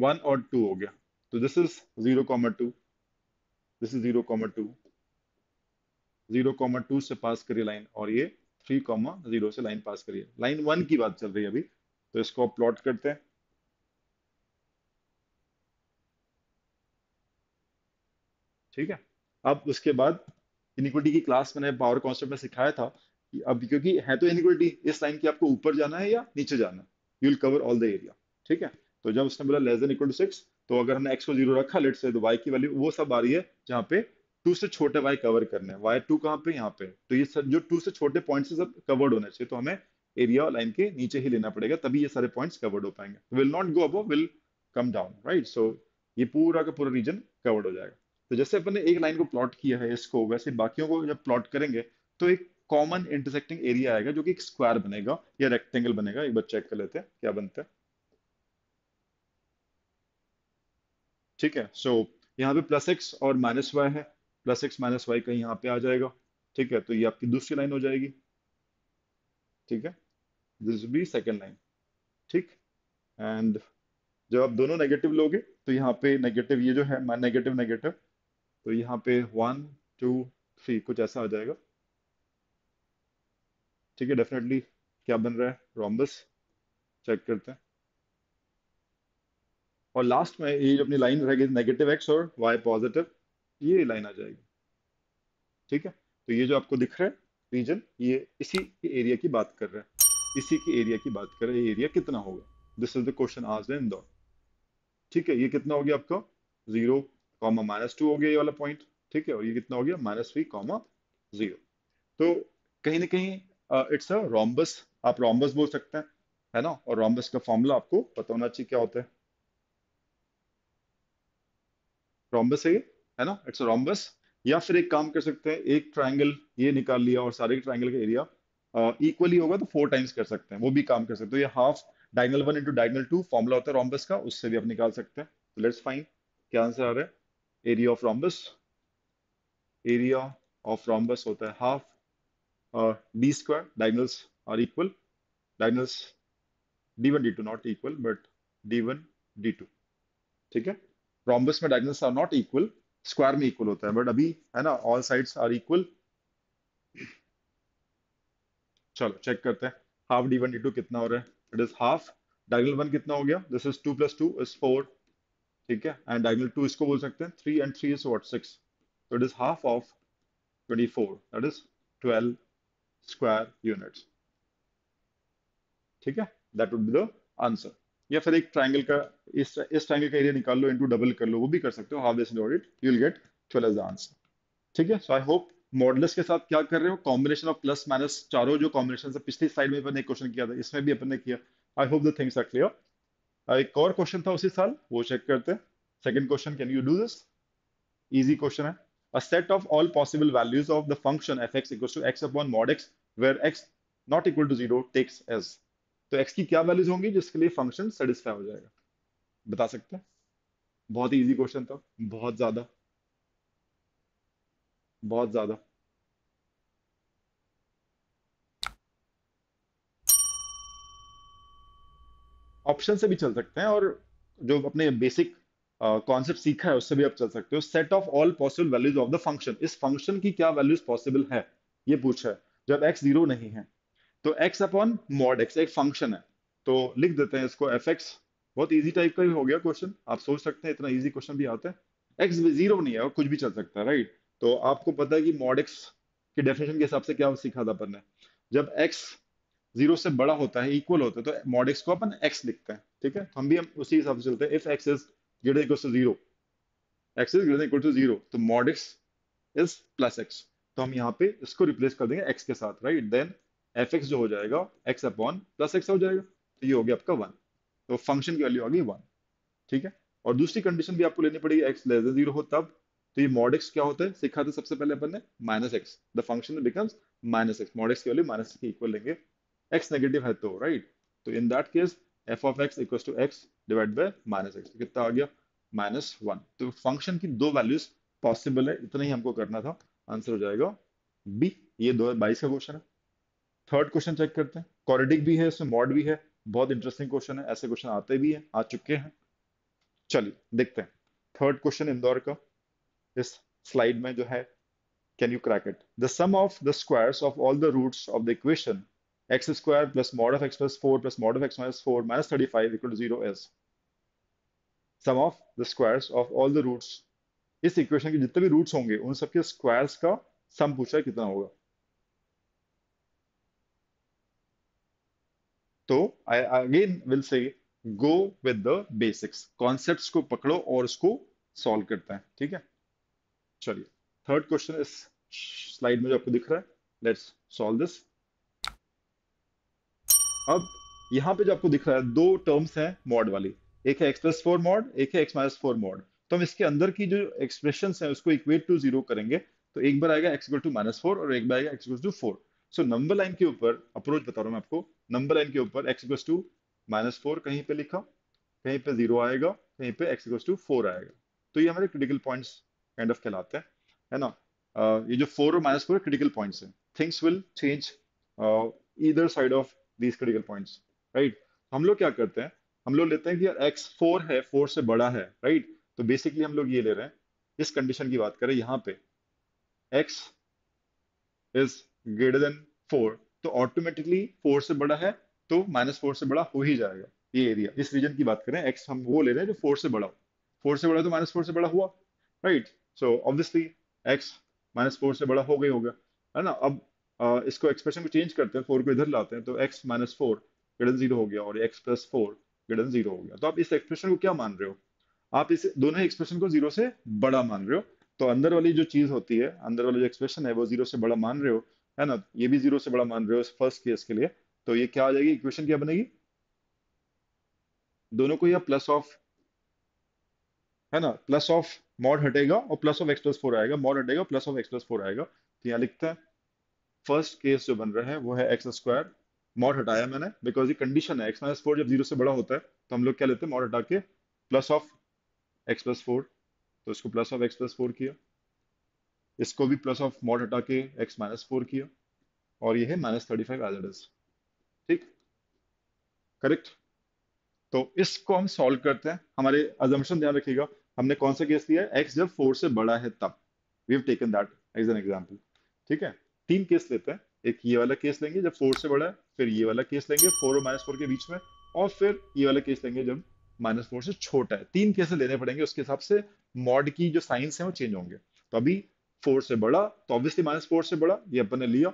[SPEAKER 1] वन और टू हो गया तो this is zero comma two this is zero comma two zero comma two से पास करिए लाइन और ये थ्री कॉमा जीरो से लाइन पास करिए लाइन वन की बात चल रही है अभी तो इसको प्लॉट करते हैं ठीक है अब उसके बाद इनिक्विटी की क्लास मैंने पावर कॉन्सेप्ट में सिखाया था कि अब क्योंकि है तो इनिक्विटी इस लाइन की आपको ऊपर जाना है या नीचे जाना है you will cover all the area ठीक है तो जब उसने बोला less than equal to six तो अगर हमने एक्स को जीरो रखा लेट से तो वाई की वैल्यू वो सब आ रही है जहाँ पे टू से छोटे वाई कवर करने हैं वाई टू कहाँ पे यहाँ पे तो ये सब जो टू से छोटे पॉइंट से सब कवर्ड होने चाहिए तो हमें एरिया लाइन के नीचे ही लेना पड़ेगा तभी ये सारे पॉइंट्स कवर्ड हो पाएंगे will not go above will come down right so ये पूरा का पूरा रीजन कवर्ड हो जाएगा तो जैसे अपन ने एक लाइन को प्लॉट किया है इसको वैसे बाकियों को जब प्लॉट करेंगे तो एक कॉमन इंटरसेक्टिंग एरिया आएगा जो कि एक स्क्वायर बनेगा या रेक्टेंगल बनेगा एक बार चेक कर लेते हैं क्या बनता है ठीक है सो so, यहाँ पे प्लस एक्स और माइनस वाई है प्लस एक्स माइनस वाई का यहाँ पे आ जाएगा ठीक है तो ये आपकी दूसरी लाइन हो जाएगी ठीक है दिस बी सेकेंड लाइन ठीक एंड जब आप दोनों नेगेटिव लोगे तो यहाँ पे नेगेटिव ये जो है नेगेटिव नेगेटिव तो यहाँ पे वन टू थ्री कुछ ऐसा आ जाएगा ठीक है डेफिनेटली क्या बन रहा है रोम्बस चेक करते हैं और लास्ट में ये जो अपनी लाइन रहेगी नेगेटिव एक्स और वाई पॉजिटिव ये लाइन आ जाएगी ठीक है तो ये जो आपको दिख रहा है रीजन ये इसी के एरिया की बात कर रहा है इसी के एरिया की बात कर रहा है ये एरिया कितना होगा दिस इज द क्वेश्चन आज इंदौर ठीक है ये कितना हो गया आपका जीरो कॉमा माइनस टू हो गया ये वाला पॉइंट ठीक है और ये कितना हो गया माइनस थ्री कॉमा जीरो तो कहीं ना कहीं इट्स अ रॉम्बस आप रॉम्बस बोल सकते हैं है ना और रॉम्बस का फॉर्मूला आपको पता होना चाहिए क्या होता है रॉम्बस है ये है ना इट्स अ रॉम्बस या फिर एक काम कर सकते हैं एक ट्राइंगल ये निकाल लिया और सारे ट्राइंगल का एरिया इक्वली uh, होगा तो फोर टाइम्स कर सकते हैं वो भी काम कर सकते हैं तो ये half diagonal one into diagonal two formula होता है रॉम्बस का उससे भी आप निकाल सकते हैं तो लेट्स फाइन क्या आंसर आ रहा है area of rhombus area of rhombus होता है half d square diagonals are equal diagonals d one d two not equal but d one d two ठीक है रॉम्बस में diagonals are not equal square में equal होता है but अभी है ना ऑल साइड्स आर इक्वल चलो चेक करते हैं half d one d two कितना हो रहा है it is half diagonal one कितना हो गया this is two plus two is four ठीक है एंड डायगनल टू इसको बोल सकते हैं three and three is what six तो it is half of twenty four that is twelve square unit ठीक है that would be the answer या फिर एक ट्राइंगल का इस इस ट्राइंगल का एरिया निकाल लो इनटू डबल कर लो वो भी कर सकते हो half this into it you will get twelve as the answer ठीक है सो आई होप मॉडल्स के साथ क्या कर रहे हो कॉम्बिनेशन ऑफ प्लस माइनस चारों जो कॉम्बिनेशन है पिछली साइड में अपन एक क्वेश्चन किया था इसमें भी अपन ने किया I hope the things are clear एक और क्वेश्चन था उसी साल वो चेक करते हैं second question can you do this easy question है a set of all possible values of the function f x equal to x upon mod x where x not equal to zero takes as तो x की क्या values होंगी जिसके लिए function satisfy हो जाएगा बता सकते हैं बहुत इजी क्वेश्चन था बहुत ज्यादा बहुत ज्यादा ऑप्शन से भी चल सकते हैं और जो अपने बेसिक कॉन्सेप्ट सीखा है उससे भी आप चल सकते हो set of all possible values of the function इस फंक्शन की क्या वैल्यूज पॉसिबल है ये पूछा है जब एक्स जीरो नहीं है तो एक्स अपॉन मॉड एक्स एक फंक्शन है तो लिख देते हैं इसको एफ एक्स बहुत ईजी टाइप का ही हो गया क्वेश्चन आप सोच सकते हैं इतना ईजी क्वेश्चन भी आता है एक्स जीरो नहीं है और कुछ भी चल सकता है राइट तो आपको पता है कि मॉड एक्स के डेफिनेशन के हिसाब से क्या सीखा था अपन ने जब एक्स जीरो से बड़ा होता है इक्वल होता है तो मॉड एक्स को अपन एक्स लिखते हैं ठीक है तो हम भी हम उसी हिसाब से चलते हैं if x is greater equal to zero x is greater equal to zero तो mod x is plus x तो हम यहाँ पे इसको रिप्लेस कर देंगे एक्स के साथ राइट देन एफ एक्स जो हो जाएगा एक्स अपॉन प्लस एक्स हो जाएगा तो ये हो गया आपका वन तो फंक्शन की वैल्यू आ गई वन ठीक है और दूसरी कंडीशन भी आपको लेनी पड़ेगी एक्स लेस देन जीरो हो तब तो ये मॉड एक्स क्या होता है सिखा था सबसे पहले अपन ने minus x the function becomes minus x mod x की वैल्यू माइनस के इक्वल लेंगे x नेगेटिव है तो राइट तो in that case f of x equal to x divide by minus x कितना आ गया माइनस वन तो फंक्शन की दो वैल्यूज पॉसिबल है इतना ही हमको करना था आंसर हो जाएगा बी ये दो हजार बाईस का क्वेश्चन है थर्ड क्वेश्चन चेक करते हैं कॉरिडिक भी है इसमें मॉड भी है बहुत इंटरेस्टिंग क्वेश्चन है ऐसे क्वेश्चन आते भी हैं आ चुके हैं चलिए देखते हैं थर्ड क्वेश्चन इंदौर का इस स्लाइड में जो है can you crack it the sum of the squares of all the roots of the equation x square plus mod of x plus 4 plus mod of x minus 4 minus 35 equal to 0 is sum of the squares of all the roots इस equation के जितने भी roots होंगे उन सबके squares का सम पूछा है कितना होगा तो आई again will say go with the basics concepts को पकड़ो और उसको सॉल्व करते हैं ठीक है चलिए थर्ड क्वेश्चन इस स्लाइड में जो आपको दिख रहा है लेट्स सॉल्व दिस अब यहाँ पे जो आपको दिख रहा है दो टर्म्स हैं मॉड वाली एक है एक्स प्लस फोर मॉड एक है एक्स माइनस फोर मॉड तो हम इसके अंदर की जो एक्सप्रेशन है उसको इक्वेट टू जीरो करेंगे तो एक बार आएगा एक्स टू माइनस फोर और एक बार आएगा x to four so number line के ऊपर अप्रोच बता रहा हूँ मैं आपको नंबर लाइन के ऊपर एक्स टू माइनस फोर कहीं पे लिखा कहीं पे जीरो आएगा कहीं पे एक्स टू फोर आएगा तो ये हमारे क्रिटिकल पॉइंट्स काइंड ऑफ कहलाते हैं है ना uh, ये जो फोर और माइनस फोर क्रिटिकल पॉइंट्स हैं थिंग्स विल चेंज इधर side of these critical points right हम लोग क्या करते हैं हम लोग लेते हैं कि यार एक्स फोर है फोर से बड़ा है राइट right? तो बेसिकली हम लोग ये ले रहे हैं इस कंडीशन की बात करें यहाँ पे x is greater than four तो ऑटोमेटिकली फोर से बड़ा है तो माइनस फोर से बड़ा हो ही जाएगा ये एरिया इस रीजन की बात करें एक्स हम वो ले रहे हैं जो फोर से बड़ा हो फोर से बड़ा तो माइनस फोर से बड़ा हुआ right so obviously x minus four से बड़ा हो गई होगा है ना अब इसको एक्सप्रेशन को चेंज करते हैं फोर को इधर लाते हैं तो x minus four greater zero हो गया और x plus four greater zero हो गया तो आप इस एक्सप्रेशन को क्या मान रहे हो आप इस दोनों एक्सप्रेशन को जीरो से बड़ा मान रहे हो तो अंदर वाली जो चीज होती है अंदर वाली जो एक्सप्रेशन है वो जीरो से बड़ा मान रहे हो है ना ये भी जीरो से बड़ा मान रहे हो फर्स्ट केस के लिए तो ये क्या आ जाएगी इक्वेशन क्या बनेगी दोनों को यह प्लस ऑफ है ना प्लस ऑफ मॉड हटेगा और plus of x plus four आएगा मॉड हटेगा plus of x plus four आएगा तो यहाँ लिखते हैं फर्स्ट केस जो बन रहा है वो है एक्स स्क्वायर मॉड हटाया मैंने बिकॉज ये कंडीशन है एक्स माइनस फोर जब जीरो से बड़ा होता है तो हम लोग क्या लेते हैं मॉड हटा के plus of x plus four तो इसको plus of x plus four किया इसको भी प्लस ऑफ मॉड हटा के एक्स माइनस फोर किया और ये है minus thirty five as it is ठीक करेक्ट तो इसको हम सॉल्व करते हैं हमारे अजम्पन ध्यान रखिएगा हमने कौन सा केस लिया है एक्स जब फोर से बड़ा है तब we have taken that as an example ठीक है तीन केस लेते हैं एक ये वाला केस लेंगे जब फोर से बड़ा है फिर ये वाला केस लेंगे फोर और माइनस फोर के बीच में और फिर ये वाला केस लेंगे जब माइनस फोर से छोटा है तीन केस लेने पड़ेंगे उसके हिसाब से मॉड की जो साइंस है वो चेंज होंगे तो अभी फोर से बड़ा तो ऑब्वियसली माइनस फोर से बड़ा ये अपन ने लिया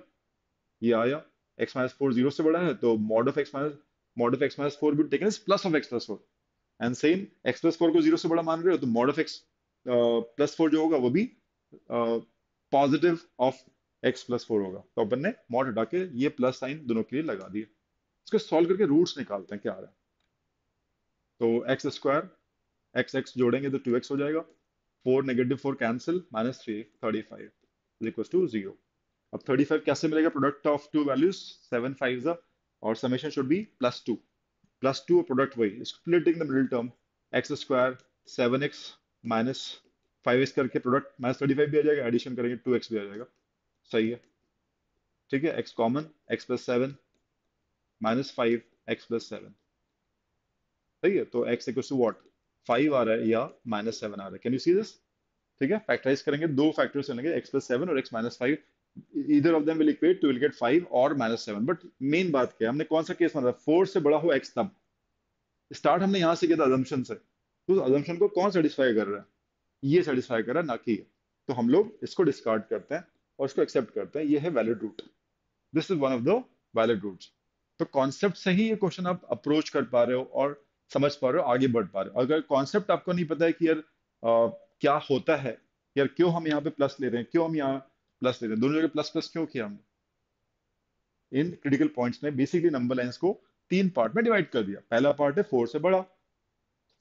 [SPEAKER 1] ये आया एक्स माइनस फोर जीरो से बड़ा है तो mod of x minus mod of x minus four भी taken plus of x plus four and same x plus four को जीरो से बड़ा मान रहे हो तो mod of x plus four जो होगा वो भी positive of x plus four होगा तो अपन ने मॉड हटा के ये प्लस साइन दोनों के लिए लगा दिया इसको सॉल्व करके रूट्स निकालते हैं क्या आ रहा है तो एक्स स्क्वायर एक्स एक्स जोड़ेंगे तो टू एक्स हो जाएगा four negative four cancel minus three thirty five equal to zero अब थर्टी फाइव कैसे मिलेगा product of two values seven five और summation should be plus two plus two product वही splitting the middle term x square seven x minus five x करके product minus thirty five भी आ जाएगा addition करेंगे to x भी आ जाएगा सही है ठीक है x common x plus seven minus five x plus seven सही है तो x equal to what five आ रहा है या माइनस सेवन आ रहा है कैन यू सी दिस ठीक है फैक्टराइज करेंगे दो फैक्टर्स लेंगे एक्स प्लस सेवन और एक्स माइनस फाइव इधर of them will equate to will get five और माइनस सेवन बट मेन बात क्या है हमने कौन सा केस माना फोर से बड़ा हो x तब स्टार्ट हमने यहां से किया था अजम्पशन से तो अजम्पशन को कौन सेटिस्फाई कर रहा है ये सेटिस्फाई कर रहा है ना कि तो हम लोग इसको डिस्कार्ड करते हैं और उसको एक्सेप्ट करते हैं ये है valid root this is one of the valid root तो कॉन्सेप्ट से ही ये क्वेश्चन आप अप्रोच कर पा रहे हो और समझ पा रहे हो आगे बढ़ पा रहे हो अगर कॉन्सेप्ट आपको नहीं पता है कि यार आ, क्या होता है यार क्यों हम यहाँ पे प्लस ले रहे हैं क्यों हम यहाँ प्लस ले रहे हैं दोनों जगह प्लस प्लस क्यों किया हमने इन क्रिटिकल पॉइंट्स में बेसिकली नंबर लाइन्स को तीन पार्ट में डिवाइड कर दिया पहला पार्ट है फोर से बड़ा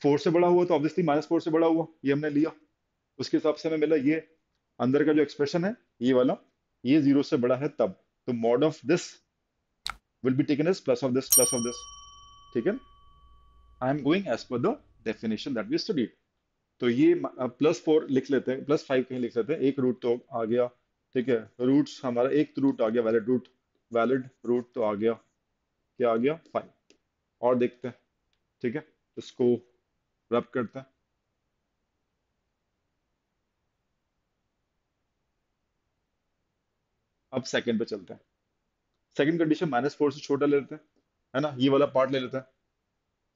[SPEAKER 1] फोर से बड़ा हुआ तो ऑब्वियसली माइनस फोर से बड़ा हुआ ये हमने लिया उसके हिसाब से हमें मिला ये अंदर का जो एक्सप्रेशन है ये वाला ये जीरो से बड़ा है तब तो mod of this will be taken as plus of this plus of this ठीक है आई एम गोइंग एज पर the definition that we studied तो ये प्लस फोर लिख लेते हैं प्लस फाइव कहीं लिख लेते हैं एक रूट तो आ गया ठीक है रूट हमारा एक तो रूट आ गया वैलिड रूट वैलिड रूट तो आ गया क्या आ गया फाइव और देखते हैं ठीक है तो इसको रब करते हैं अब सेकंड पे चलते हैं सेकंड कंडीशन माइनस फोर से छोटा ले लेते हैं है ना ये वाला पार्ट ले लेते हैं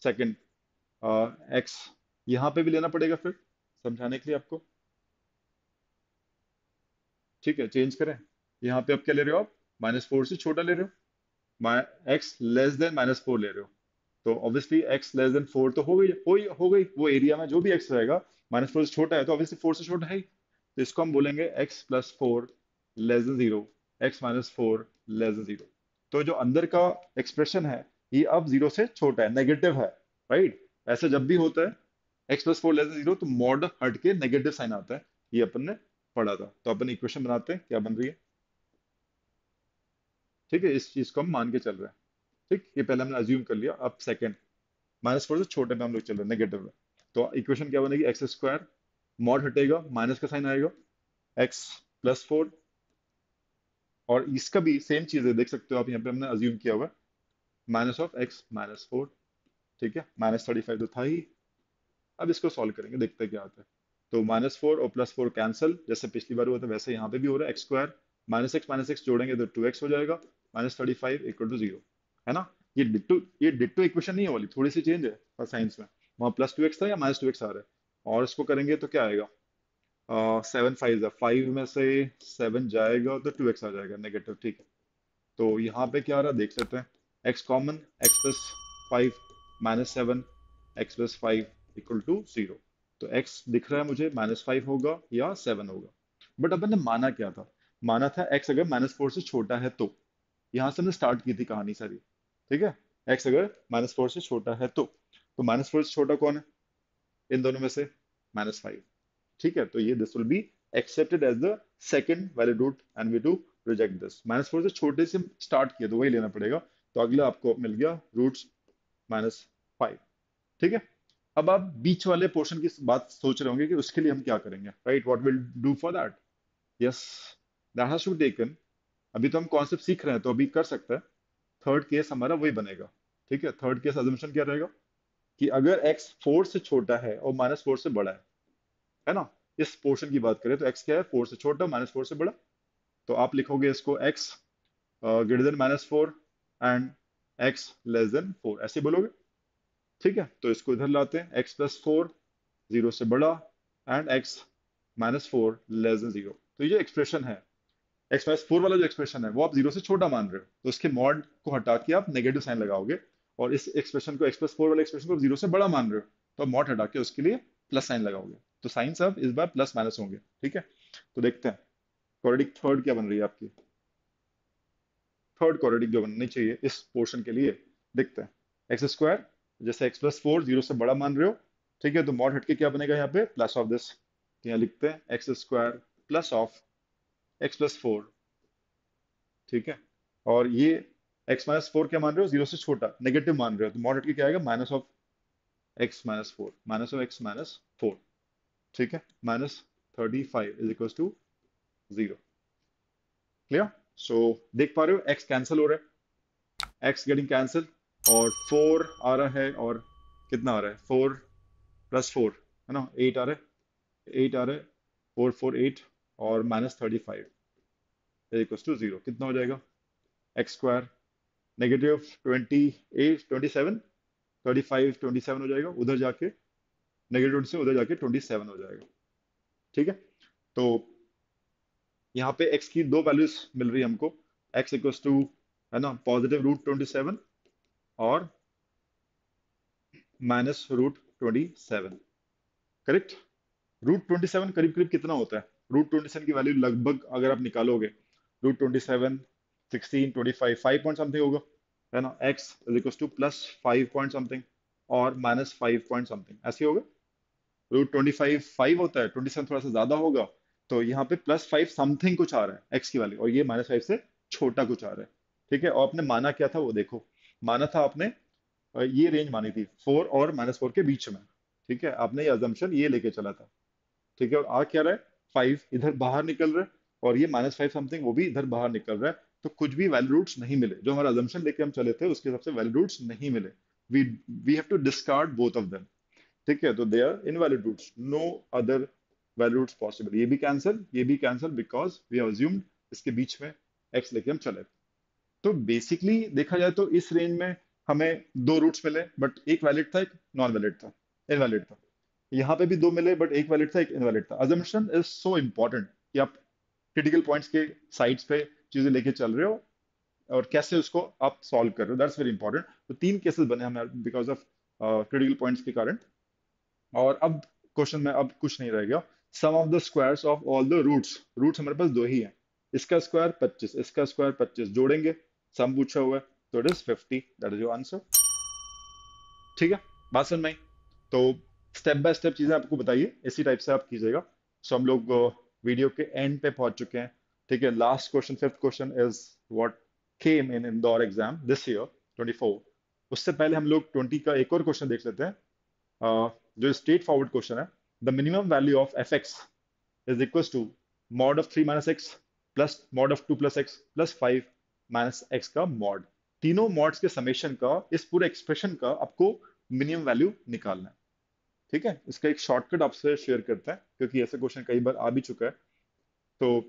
[SPEAKER 1] सेकंड एक्स यहां पे भी लेना पड़ेगा फिर समझाने के लिए आपको ठीक है चेंज करें यहां पे आप क्या ले रहे हो आप माइनस फोर से छोटा ले रहे हो x less than minus four ले रहे हो तो obviously x less than four तो हो गई हो हो गई वो एरिया में जो भी एक्स रहेगा माइनस फोर से छोटा है तो ऑब्वियसली फोर से छोटा है तो इसको हम बोलेंगे x plus four less than zero x minus four less zero तो जो अंदर का एक्सप्रेशन है ये अब जीरो से छोटा है नेगेटिव है राइट ऐसा जब भी होता है x plus four less zero तो मॉड हट के नेगेटिव साइन आता है ये अपन ने पढ़ा था तो अपन इक्वेशन बनाते हैं क्या बन रही है ठीक है इस चीज को हम मान के चल रहे हैं ठीक ये पहले हमने अज्यूम कर लिया अब सेकेंड माइनस फोर से छोटे में हम लोग चल रहे हैं नेगेटिव में तो इक्वेशन क्या बनेगी एक्स स्क्वायर मॉड हटेगा माइनस का साइन आएगा एक्स प्लस फोर और इसका भी सेम चीज है देख सकते हो आप यहाँ पे हमने अज्यूम किया हुआ minus of x minus four ठीक है माइनस थर्टी फाइव तो था ही अब इसको सॉल्व करेंगे देखते क्या आता है तो माइनस फोर और प्लस फोर कैंसिल जैसे पिछली बार हुआ था वैसे यहाँ पे भी हो रहा है x square minus x minus x जोड़ेंगे तो टू एक्स हो जाएगा minus thirty five equal to zero है ना ये डिट्टो ये डिट्टो इक्वेशन नहीं है वाली थोड़ी सी चेंज है साइंस में वहाँ प्लस टू एक्स था या माइनस टू एक्स आ रहा है और इसको करेंगे तो क्या आएगा सेवन फाइव फाइव में से सेवन जाएगा तो टू एक्स आ जाएगा नेगेटिव ठीक है तो यहाँ पे क्या आ रहा है देख सकते हैं x common x plus five minus seven x plus five equal to zero तो एक्स दिख रहा है मुझे माइनस फाइव होगा या सेवन होगा बट अपन ने माना क्या था माना था एक्स अगर माइनस फोर से छोटा है तो यहाँ से हमने स्टार्ट की थी कहानी सारी ठीक है एक्स अगर माइनस फोर से छोटा है तो तो माइनस फोर से छोटा कौन है इन दोनों में से माइनस फाइव ठीक है तो ये this will be accepted as the second valid root and we to reject this minus four से छोटे से स्टार्ट किया तो वही लेना पड़ेगा तो अगला आपको मिल गया रूट माइनस फाइव ठीक है अब आप बीच वाले पोर्शन की बात सोच रहे होंगे कि उसके लिए हम क्या करेंगे right what will do for that yes that has taken अभी तो हम कॉन्सेप्ट सीख रहे हैं तो अभी कर सकते हैं थर्ड केस हमारा वही बनेगा ठीक है थर्ड केस अजम्पन क्या रहेगा कि अगर x फोर से छोटा है और माइनस फोर से बड़ा है है ना इस पोर्शन की बात करें तो एक्स क्या है फोर से छोटा माइनस फोर से बड़ा तो आप लिखोगे इसको x greater than minus four and x less than four ऐसे बोलोगे ठीक है तो इसको इधर लाते हैं एक्स प्लस फोर जीरो से बड़ा and x minus four less than zero तो ये एक्सप्रेशन है एक्स माइनस फोर वाला जो एक्सप्रेशन है वो आप जीरो से छोटा मान रहे हो तो उसके मॉड को हटा के आप नेगेटिव साइन लगाओगे और इस एक्सप्रेशन को एक्स प्लस फोर वाले एक्सप्रेशन को जीरो से बड़ा मान रहे हो तो आप मॉड हटा के उसके लिए प्लस साइन लगाओगे तो साइंस अब इस बार प्लस माइनस होंगे ठीक है तो देखते हैं क्वारिक थर्ड क्या बन रही है आपकी थर्ड क्वारिक जो बननी चाहिए इस पोर्शन के लिए देखते हैं एक्स स्क्वायर जैसे एक्स प्लस फोर जीरो से बड़ा मान रहे हो ठीक है तो मॉड हटके क्या बनेगा यहाँ पे प्लस ऑफ दिस यहाँ लिखते हैं x square plus of x plus four ठीक है और ये एक्स माइनस फोर क्या मान रहे हो जीरो से छोटा नेगेटिव मान रहे हो तो मॉड हटके क्या आएगा minus of x minus four minus of x minus four ठीक है minus thirty five is equal to zero clear so देख पा रहे हो एक्स कैंसिल हो रहा है एक्स गेटिंग कैंसिल और फोर आ रहा है और कितना आ रहा है फोर प्लस फोर है ना एट आ रहा है एट आ रहा है फोर फोर एट और minus thirty five equal to zero कितना हो जाएगा x square negative twenty eight twenty seven thirty five twenty seven हो जाएगा उधर जाके नेगेटिव से उधर जाके ट्वेंटी सेवन हो जाएगा ठीक है तो यहाँ पे एक्स की दो वैल्यूज मिल रही है हमको एक्स इक्व टू है ना पॉजिटिव रूट ट्वेंटी सेवन और minus root twenty seven correct root twenty seven करीब करीब कितना होता है रूट ट्वेंटी सेवन की वैल्यू लगभग अगर आप निकालोगे root twenty seven sixteen twenty five five point something होगा है ना x is equal to plus five point something और माइनस फाइव पॉइंट समथिंग ऐसे होगा रूट तो ट्वेंटी होता है ट्वेंटी सेवन थोड़ा सा ज्यादा होगा तो यहाँ पे प्लस फाइव समथिंग कुछ आ रहा है एक्स की वैल्यू और ये माइनस फाइव से छोटा कुछ आ रहा है ठीक है और आपने माना क्या था वो देखो माना था आपने ये रेंज मानी थी फोर और माइनस फोर के बीच में ठीक है आपने ये अजम्पन ये लेके चला था ठीक है और आ क्या रहा है फाइव इधर बाहर निकल रहा है और ये माइनस फाइव समथिंग वो भी इधर बाहर निकल रहा है तो कुछ भी वैल्यू रूट्स नहीं मिले जो हमारा अजम्पन लेके हम चले थे उसके हिसाब से वैल्यू रूट्स नहीं मिले we we have to discard both of them ठीक है तो they are invalid roots no other valid roots possible ये भी कैंसिल ये भी कैंसिल बिकॉज वी अज्यूम्ड इसके बीच में एक्स लेके हम चले तो बेसिकली देखा जाए तो इस रेंज में हमें दो रूट्स मिले बट एक वैलिड था एक नॉन वैलिड था इनवैलिड था यहाँ पे भी दो मिले बट एक वैलिड था एक इनवैलिड था अजम्पन इज सो इम्पॉर्टेंट कि आप क्रिटिकल पॉइंट्स के साइड्स पे चीजें लेके चल रहे हो और कैसे उसको आप सॉल्व कर रहे हो दैट्स वेरी इंपॉर्टेंट तो तीन केसेस बने हमारे बिकॉज ऑफ क्रिटिकल पॉइंट्स के कारण और अब क्वेश्चन में अब कुछ नहीं रह गया sum of the squares of all the roots roots हमारे पास दो ही हैं इसका स्क्वायर 25 इसका स्क्वायर 25 जोड़ेंगे सम पूछा हुआ है तो it is 50 that is your answer ठीक है बात सुन में तो स्टेप बाय स्टेप चीजें आपको बताइए इसी टाइप से आप कीजिएगा सो हम लोग वीडियो uh, के एंड पे पहुंच चुके हैं ठीक है last question fifth question is what came in Indore exam this year 24 उससे पहले हम लोग 20 का एक और क्वेश्चन देख लेते हैं uh, जो स्ट्रेट फॉरवर्ड क्वेश्चन है the minimum value of f x is equal to mod of three minus x plus mod of two plus x plus five minus x का मॉड तीनों मॉड्स के summation का इस पूरे expression का आपको minimum value निकालना है ठीक है इसका एक शॉर्टकट आपसे शेयर करते हैं क्योंकि ऐसा क्वेश्चन कई बार आ भी चुका है तो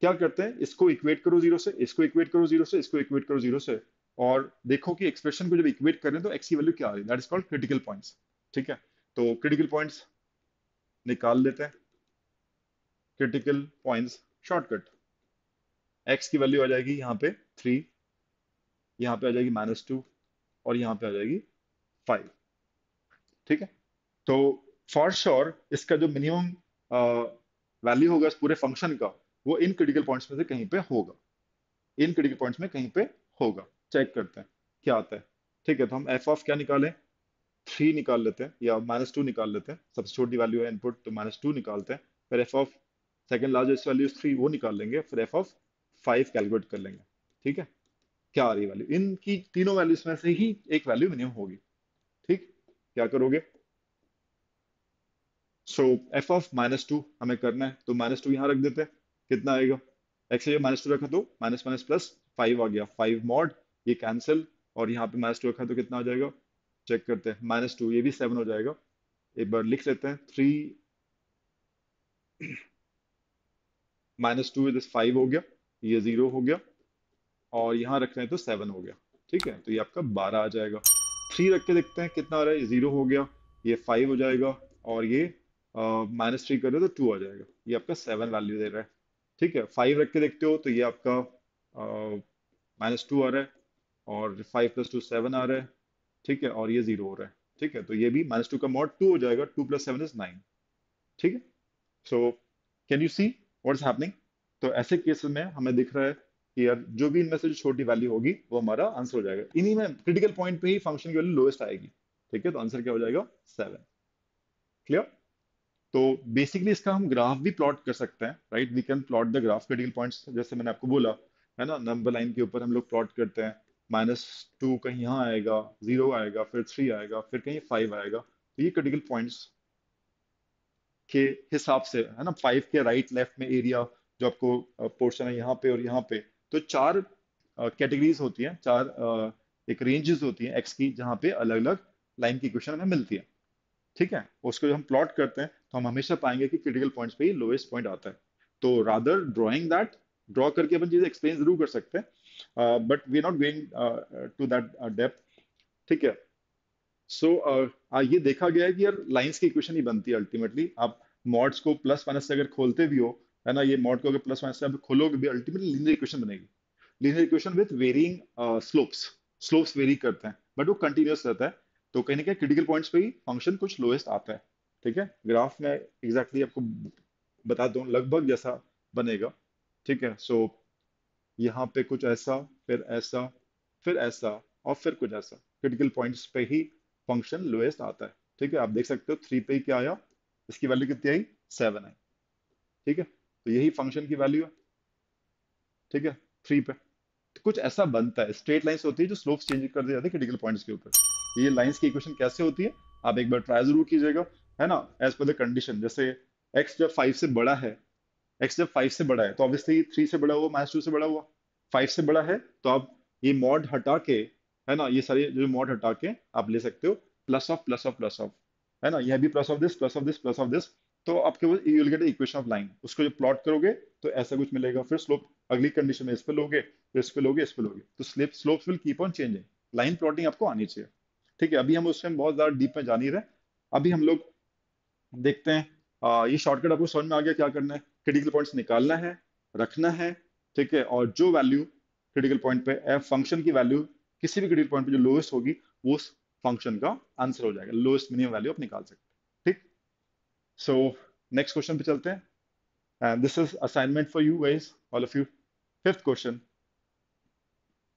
[SPEAKER 1] क्या करते हैं इसको इक्वेट करो जीरो से इसको इक्वेट करो जीरो से इसको इक्वेट करो जीरो से और देखो कि एक्सप्रेशन को जब इक्वेट करें तो एक्स की वैल्यू क्या आ रही है that is called critical points ठीक है तो क्रिटिकल पॉइंट्स निकाल लेते हैं क्रिटिकल पॉइंट्स शॉर्टकट एक्स की वैल्यू आ जाएगी यहां पे थ्री यहां पे आ जाएगी माइनस टू और यहां पे आ जाएगी फाइव ठीक है तो फॉर श्योर sure, इसका जो मिनिमम वैल्यू होगा इस पूरे फंक्शन का वो इन क्रिटिकल पॉइंट्स में से कहीं पे होगा इन क्रिटिकल पॉइंट्स में कहीं पे होगा चेक करते हैं क्या आता है ठीक है तो हम एफ ऑफ क्या निकालें थ्री निकाल लेते हैं या माइनस टू निकाल लेते हैं सबसे छोटी वैल्यू है इनपुट तो माइनस टू निकालते हैं फिर f of second largest value three वो निकाल लेंगे फिर एफ ऑफ फाइव कैलकुलेट कर लेंगे ठीक है क्या आ रही वैल्यू इनकी तीनों वैल्यूज में से ही एक वैल्यू मिनिमम होगी ठीक क्या करोगे so f of minus two हमें करना है तो माइनस टू यहाँ रख देते हैं कितना आएगा एक्स ये माइनस टू रखा तो माइनस माइनस प्लस फाइव आ गया फाइव मॉड ये कैंसिल और यहाँ पे माइनस टू रखा तो कितना आ जाएगा चेक करते हैं माइनस टू ये भी सेवन हो जाएगा एक बार लिख लेते हैं three minus two is five हो गया ये जीरो हो गया और यहाँ रख रहे हैं तो सेवन हो गया ठीक है तो ये आपका बारह आ जाएगा थ्री रख के देखते हैं कितना आ रहा है जीरो हो गया ये फाइव हो जाएगा और ये माइनस थ्री करो तो टू आ जाएगा ये आपका सेवन वैल्यू दे रहा है ठीक है फाइव रख के देखते हो तो ये आपका माइनस टू आ रहा है और फाइव प्लस टू सेवन आ रहा है ठीक है और ये जीरो हो रहा है ठीक है तो ये भी माइनस टू का मॉड टू हो जाएगा two plus seven is nine ठीक है so can you see what is happening तो ऐसे केस में हमें दिख रहा है कि यार जो भी इनमें से जो छोटी वैल्यू होगी वो हमारा आंसर हो जाएगा इन्हीं में क्रिटिकल पॉइंट पे ही फंक्शन की वैल्यू लोएस्ट आएगी ठीक है तो आंसर क्या हो जाएगा सेवन क्लियर तो बेसिकली इसका हम ग्राफ भी प्लॉट कर सकते हैं right we can plot the graph critical points जैसे मैंने आपको बोला है ना नंबर लाइन के ऊपर हम लोग प्लॉट करते हैं माइनस टू कहीं यहाँ आएगा जीरो आएगा फिर थ्री आएगा फिर कहीं फाइव आएगा तो ये क्रिटिकल पॉइंट्स के हिसाब से है ना फाइव के राइट लेफ्ट में एरिया जो आपको पोर्शन है यहाँ पे और यहाँ पे तो चार कैटेगरीज होती हैं चार एक रेंजेस होती हैं एक्स की जहाँ पे अलग अलग लाइन की क्वेश्चन हमें मिलती है ठीक है उसको जब हम प्लॉट करते हैं तो हम हमेशा पाएंगे कि क्रिटिकल पॉइंट्स पे ही लोएस्ट पॉइंट आता है तो रादर ड्राइंग दैट ड्रॉ करके अपन चीज़ें एक्सप्लेन जरूर कर सकते हैं but we not going to that depth ठीक है सो so, uh, ये देखा गया है कि यार लाइंस की इक्वेशन ही बनती है अल्टीमेटली आप मॉड्स को प्लस माइनस से अगर खोलते भी हो है ना ये मॉड को अगर प्लस माइनस से आप खोलोगे भी अल्टीमेटली लीनियर इक्वेशन बनेगी linear equation with varying slopes slopes vary करते हैं बट वो कंटिन्यूस रहता है तो कहीं ना कहीं क्रिटिकल पॉइंट्स पे ही फंक्शन कुछ लोएस्ट आता है ठीक है ग्राफ में एग्जैक्टली exactly आपको बता दूं लगभग जैसा बनेगा ठीक है सो so, यहाँ पे कुछ ऐसा फिर ऐसा फिर ऐसा और फिर कुछ ऐसा क्रिटिकल पॉइंट्स पे ही फंक्शन लोएस्ट आता है ठीक है आप देख सकते हो थ्री पे ही क्या आया इसकी वैल्यू कितनी आई सेवन आई ठीक है तो यही फंक्शन की वैल्यू है ठीक है थ्री पे तो कुछ ऐसा बनता है स्ट्रेट लाइन्स होती है जो स्लोप चेंज कर दिया क्रिटिकल पॉइंट्स के ऊपर ये लाइन्स की इक्वेशन कैसे होती है आप एक बार ट्राई जरूर कीजिएगा है ना एज पर द कंडीशन जैसे एक्स जब फाइव से बड़ा है एक्स जब फाइव से बड़ा है तो ऑब्वियसली थ्री से बड़ा हुआ माइनस टू से बड़ा हुआ फाइव से बड़ा है तो आप ये मॉड हटा के है ना ये सारे जो मॉड हटा के आप ले सकते हो plus of plus of plus of है ना यह भी plus of this plus of this plus of this तो आपके पास you will get equation of line उसको जब प्लॉट करोगे तो ऐसा कुछ मिलेगा फिर स्लोप अगली कंडीशन में इस पे लोगे फिर इस पर लोगे इस पर लोगे तो slip slope will keep on changing line plotting आपको आनी चाहिए ठीक है अभी हम उस टाइम बहुत ज्यादा डीप में जा नहीं रहे अभी हम लोग देखते हैं आ, ये शॉर्टकट आपको समझ में आ गया क्या करना है क्रिटिकल पॉइंट्स निकालना है रखना है ठीक है और जो वैल्यू क्रिटिकल पॉइंट पे एफ फंक्शन की वैल्यू किसी भी क्रिटिकल पॉइंट पे जो लोएस्ट होगी वो उस फंक्शन का आंसर हो जाएगा लोएस्ट मिनिमम वैल्यू आप निकाल सकते हैं ठीक सो नेक्स्ट क्वेश्चन पे चलते हैं and this is assignment for you guys all of you fifth question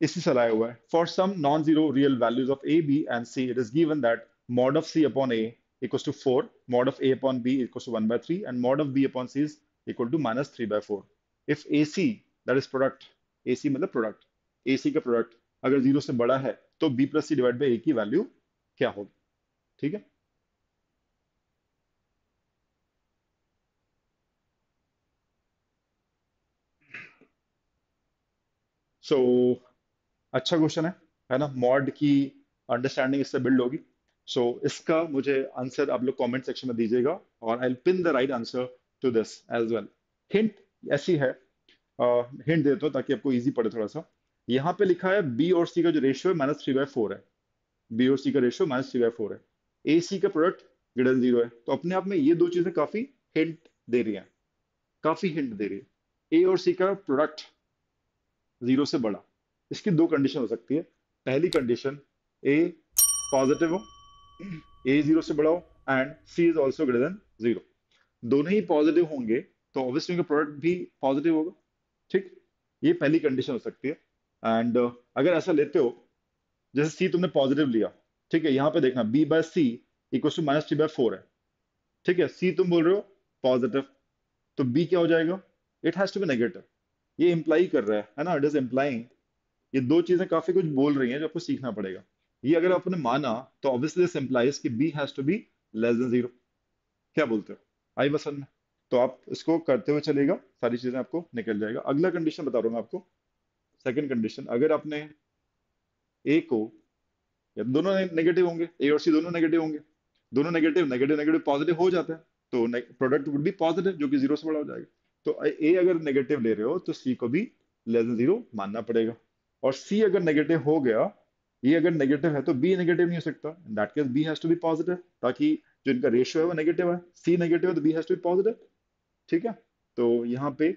[SPEAKER 1] इसी से लाया हुआ है for some non zero real values of a b and c it is given that mod of c upon a equals to 4 mod of a upon b equals to 1 by 3 and mod of b upon c is equal to minus three by four if a see that is product a c मतलब product a सी का product अगर zero से बड़ा है तो b plus c divide by a की value क्या होगी ठीक है सो so, अच्छा क्वेश्चन है है ना मॉड की अंडरस्टैंडिंग इससे बिल्ड होगी सो so, इसका मुझे आंसर आप लोग कमेंट सेक्शन में दीजिएगा और I pin the right answer to this as well hint ऐसी है हिंट देता हूँ ताकि आपको ईजी पड़े थोड़ा सा यहाँ पे लिखा है बी और सी का जो रेशियो है माइनस थ्री बाय फोर है बी और सी का ratio minus three by four है ए सी का प्रोडक्ट ग्रेटर जीरो है तो अपने आप में ये दो चीजें काफी हिंट दे रही हैं काफी हिंट दे रही है ए और सी का प्रोडक्ट जीरो से बड़ा इसकी दो कंडीशन हो सकती है पहली कंडीशन ए पॉजिटिव हो ए जीरो से बड़ा हो and c is also greater than zero दोनों ही पॉजिटिव होंगे तो ऑब्वियसली उनका प्रोडक्ट भी पॉजिटिव होगा ठीक ये पहली कंडीशन हो सकती है एंड uh, अगर ऐसा लेते हो जैसे सी तुमने पॉजिटिव लिया ठीक है यहाँ पे देखना b by c equal to minus three by four है ठीक है सी तुम बोल रहे हो पॉजिटिव तो बी क्या हो जाएगा it has to be negative ये इंप्लाई कर रहा है है ना इट इज इंप्लाइंग ये दो चीजें काफी कुछ बोल रही हैं जो आपको सीखना पड़ेगा ये अगर आपने माना तो ऑब्वियसली दिस इंप्लाइज कि b has to be less than zero क्या बोलते हो आई वसन तो आप इसको करते हुए चलेगा सारी चीज़ें आपको निकल जाएगा अगला कंडीशन बता रहा हूँ मैं आपको सेकंड कंडीशन अगर आपने ए को या दोनों नेगेटिव होंगे ए और सी दोनों नेगेटिव होंगे दोनों नेगेटिव नेगेटिव नेगेटिव पॉजिटिव हो जाते हैं तो प्रोडक्ट वुड बी पॉजिटिव जो कि जीरो से बड़ा हो जाएगा तो ए अगर नेगेटिव ले रहे हो तो सी को भी लेस देन जीरो मानना पड़ेगा और सी अगर नेगेटिव हो गया ये अगर नेगेटिव है तो बी नेगेटिव नहीं हो सकता that case b has to be positive ताकि जो इनका रेशियो है वो नेगेटिव है सी नेगेटिव है तो b has to be positive ठीक है तो यहाँ पे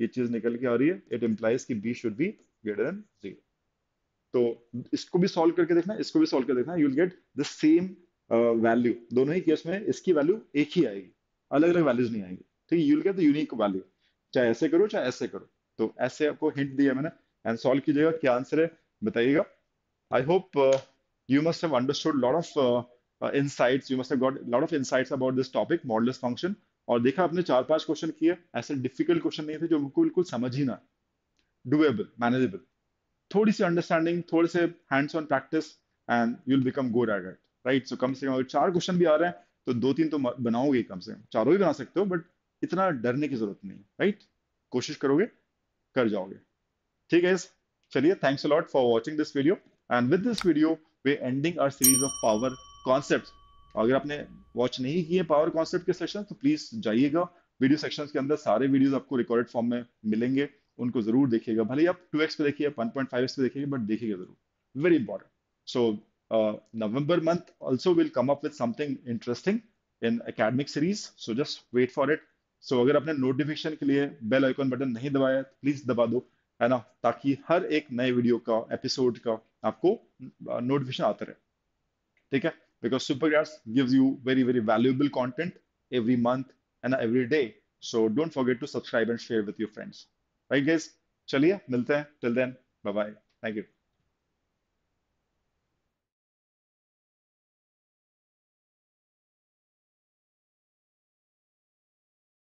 [SPEAKER 1] ये चीज निकल के आ रही है इट इम्प्लाइज की b should be greater than zero तो इसको भी सॉल्व करके देखना इसको भी सॉल्व करके देखना you will get the same value दोनों ही केस में इसकी वैल्यू एक ही आएगी अलग अलग वैल्यूज नहीं आएंगी ठीक है you will get the unique value चाहे ऐसे करो चाहे ऐसे करो तो ऐसे आपको हिंट दिया मैंने एंड सॉल्व कीजिएगा क्या आंसर है बताइएगा I hope you must have understood lot of Uh, insights. You must have got a lot of insights about this topic, modulus function. और देखा आपने चार पांच क्वेश्चन किए ऐसे डिफिकल्ट क्वेश्चन नहीं थे जो उनको बिल्कुल समझ ही ना डुएबल मैनेजेबल थोड़ी सी अंडरस्टैंडिंग थोड़े से hands on practice and you will become good at it right so कम से कम अगर चार क्वेश्चन भी आ रहे हैं तो दो तीन तो बनाओगे कम से कम चारों ही बना सकते हो बट इतना डरने की जरूरत नहीं राइट right? कोशिश करोगे कर जाओगे ठीक है चलिए thanks uh for watching this video and with this video we ending our series of power concept अगर आपने वॉच नहीं किए पावर कॉन्सेप्ट के सेशन तो प्लीज जाइएगा वीडियो सेक्शन के अंदर सारे वीडियो आपको रिकॉर्डेड फॉर्म में मिलेंगे उनको जरूर देखिएगा भले ही आप टू एक्स पे देखिए वन पॉइंट फाइव एक्स पे देखिएगा बट देखिएगा जरूर very important so November month also will come up with something interesting in academic series so just wait for it so अगर आपने नोटिफिकेशन के लिए बेल आइकॉन बटन नहीं दबाया तो प्लीज दबा दो है ना ताकि हर एक नए वीडियो का एपिसोड का आपको नोटिफिकेशन uh, आता रहे ठीक है because Supergraphs gives you very, very valuable content every month and every day. So don't forget to subscribe and share with your friends. Right, guys? Chaliya, milte hain. Till then, bye-bye. Thank you.